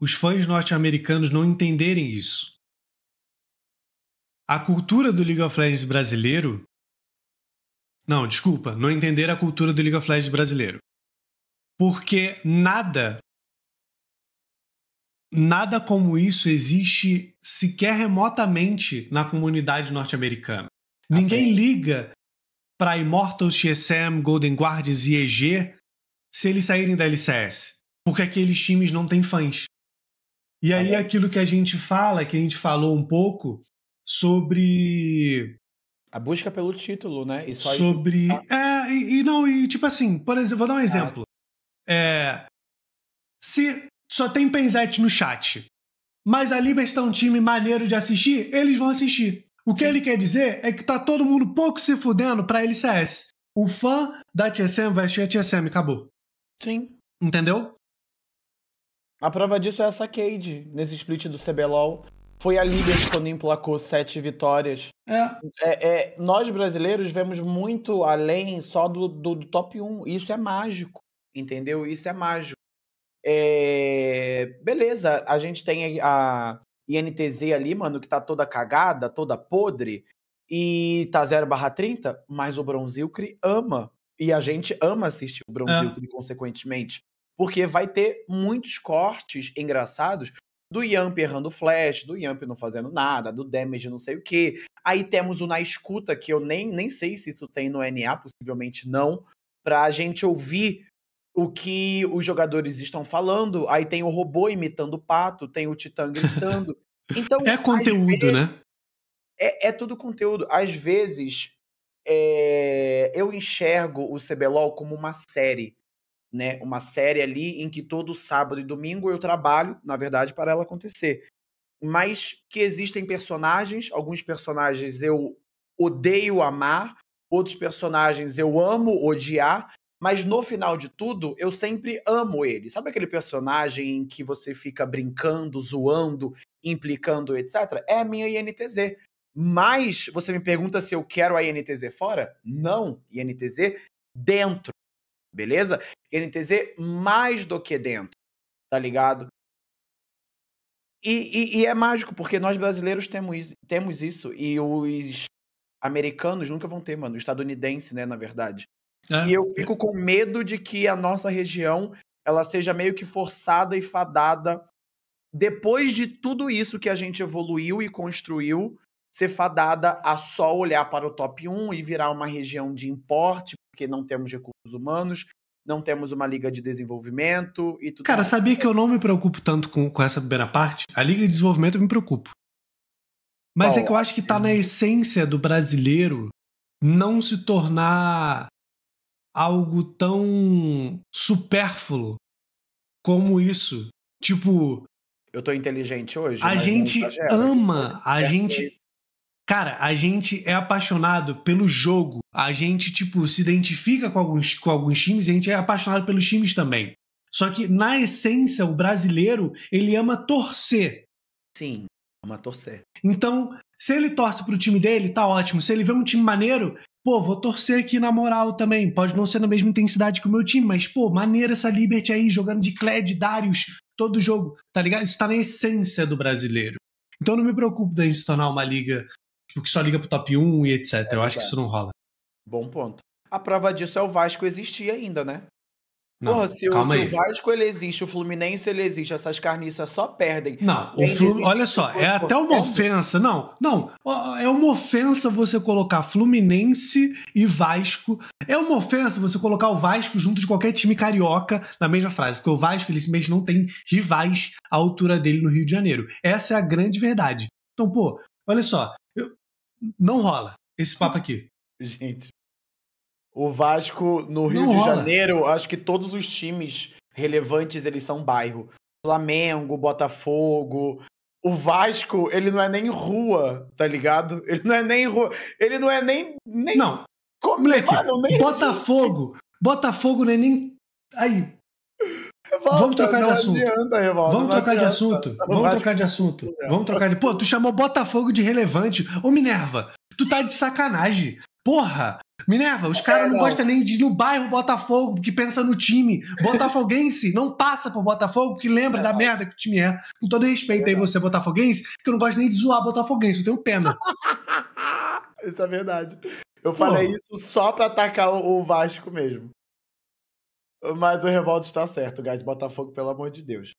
os fãs norte-americanos não entenderem isso. A cultura do League of Legends brasileiro. Não, desculpa, não entender a cultura do League of Legends brasileiro. Porque nada. Nada como isso existe sequer remotamente na comunidade norte-americana. Ninguém liga para Immortals, TSM, Golden Guards e EG se eles saírem da LCS, porque aqueles times não têm fãs. E tá aí aquilo que a gente fala, que a gente falou um pouco sobre a busca pelo título, né? E só sobre ah. é e, e, não e tipo assim, por exemplo, vou dar um tá. exemplo. Ah. É se só tem Penzete no chat, mas a Liberty é um time maneiro de assistir, eles vão assistir. O que ele quer dizer é que tá todo mundo pouco se fudendo pra LCS. O fã da TSM vai a TSM, acabou. Sim. Entendeu? A prova disso é essa Cade, nesse split do CBLOL. Foi a líder quando emplacou sete vitórias. É. É, é. Nós brasileiros vemos muito além só do, do, do, top 1. Isso é mágico, entendeu? Isso é mágico. É... Beleza, a gente tem a, INTZ ali, mano, que tá toda cagada, toda podre, e tá 0 barra 30, mas o Bronzilcre ama. E a gente ama assistir o é. Bronzilcre, consequentemente. Porque vai ter muitos cortes engraçados do Yamp errando flash, do Yamp não fazendo nada, do damage não sei o que. Aí temos o na escuta, que eu nem, nem sei se isso tem no NA, possivelmente não, pra gente ouvir o que os jogadores estão falando. Aí tem o robô imitando o pato, tem o titã gritando. Então, é conteúdo, vezes, né? É, é, tudo conteúdo. Às vezes, é, eu enxergo o CBLOL como uma série. Né, uma série ali em que todo sábado e domingo eu trabalho, na verdade, para ela acontecer. Mas que existem personagens, alguns personagens eu odeio amar, outros personagens eu amo odiar, mas no final de tudo, eu sempre amo ele. Sabe aquele personagem em que você fica brincando, zoando, implicando, etc? É a minha INTZ. Mas você me pergunta se eu quero a INTZ fora? Não, INTZ dentro. Beleza? INTZ mais do que dentro. Tá ligado? E, e, e, é mágico, porque nós brasileiros temos temos isso. E os americanos nunca vão ter, mano. O estadunidense, né, na verdade. É, e eu sim. fico com medo de que a nossa região ela seja meio que forçada e fadada depois de tudo isso que a gente evoluiu e construiu, ser fadada a só olhar para o top 1 e virar uma região de importe, porque não temos recursos humanos, não temos uma liga de desenvolvimento e tudo Cara, mais. sabia que eu não me preocupo tanto com, com essa primeira parte? A liga de desenvolvimento eu me preocupo. Mas Bom, é que eu acho que está na essência do brasileiro não se tornar algo tão supérfluo como isso. Tipo. Eu tô inteligente hoje. A gente ama, é, a é gente. Isso. Cara, a gente é apaixonado pelo jogo. A gente, tipo, se identifica com alguns, com alguns times e a gente é apaixonado pelos times também. Só que, na essência, o brasileiro, ele ama torcer. Sim, ama torcer. Então, se ele torce pro time dele, tá ótimo. Se ele vê um time maneiro, pô, vou torcer aqui na moral também. Pode não ser na mesma intensidade que o meu time, mas, pô, maneira essa Liberty aí, jogando de Cled, Darius, todo jogo, tá ligado? Isso tá na essência do brasileiro. Então não me preocupo da gente se tornar uma liga tipo, que só liga pro top 1 e etc. É, Eu acho é. que isso não rola. Bom ponto. A prova disso é o Vasco existir ainda, né? Não, Porra, se, o, se o, Vasco ele existe, o Fluminense ele existe, essas carniças só perdem. Não, o Flu... olha só, é até uma ofensa. Não, não, é uma ofensa você colocar Fluminense e Vasco. É uma ofensa você colocar o Vasco junto de qualquer time carioca na mesma frase, porque o Vasco ele simplesmente não tem rivais à altura dele no Rio de Janeiro. Essa é a grande verdade. Então, pô, olha só, eu... não rola esse papo aqui. Gente. O Vasco, no Rio Não de rola. Janeiro, acho que todos os times relevantes, eles são bairro. Flamengo, Botafogo, o Vasco, ele não é nem rua, tá ligado? Ele não é nem rua. Ele não é nem. nem não. Como, Moleque, mano, Botafogo. Existe. Botafogo não é nem. Aí. Revolta, Vamos trocar de assunto. Adianta, revolta, Vamos trocar adianta. de assunto. Vamos trocar de assunto. Vamos trocar de. Pô, tu chamou Botafogo de relevante. Ô Minerva, tu tá de sacanagem. Porra! Minerva, os caras é, não, gostam nem de ir no bairro Botafogo, que pensa no time. Botafoguense não passa por Botafogo, que lembra da é. merda que o time é. Com todo respeito é aí, você Botafoguense, que eu não gosto nem de zoar Botafoguense, eu tenho pena. isso é verdade. Eu falei isso só pra atacar o Vasco mesmo. Mas o Revolta está certo, guys. Botafogo, pelo amor de Deus.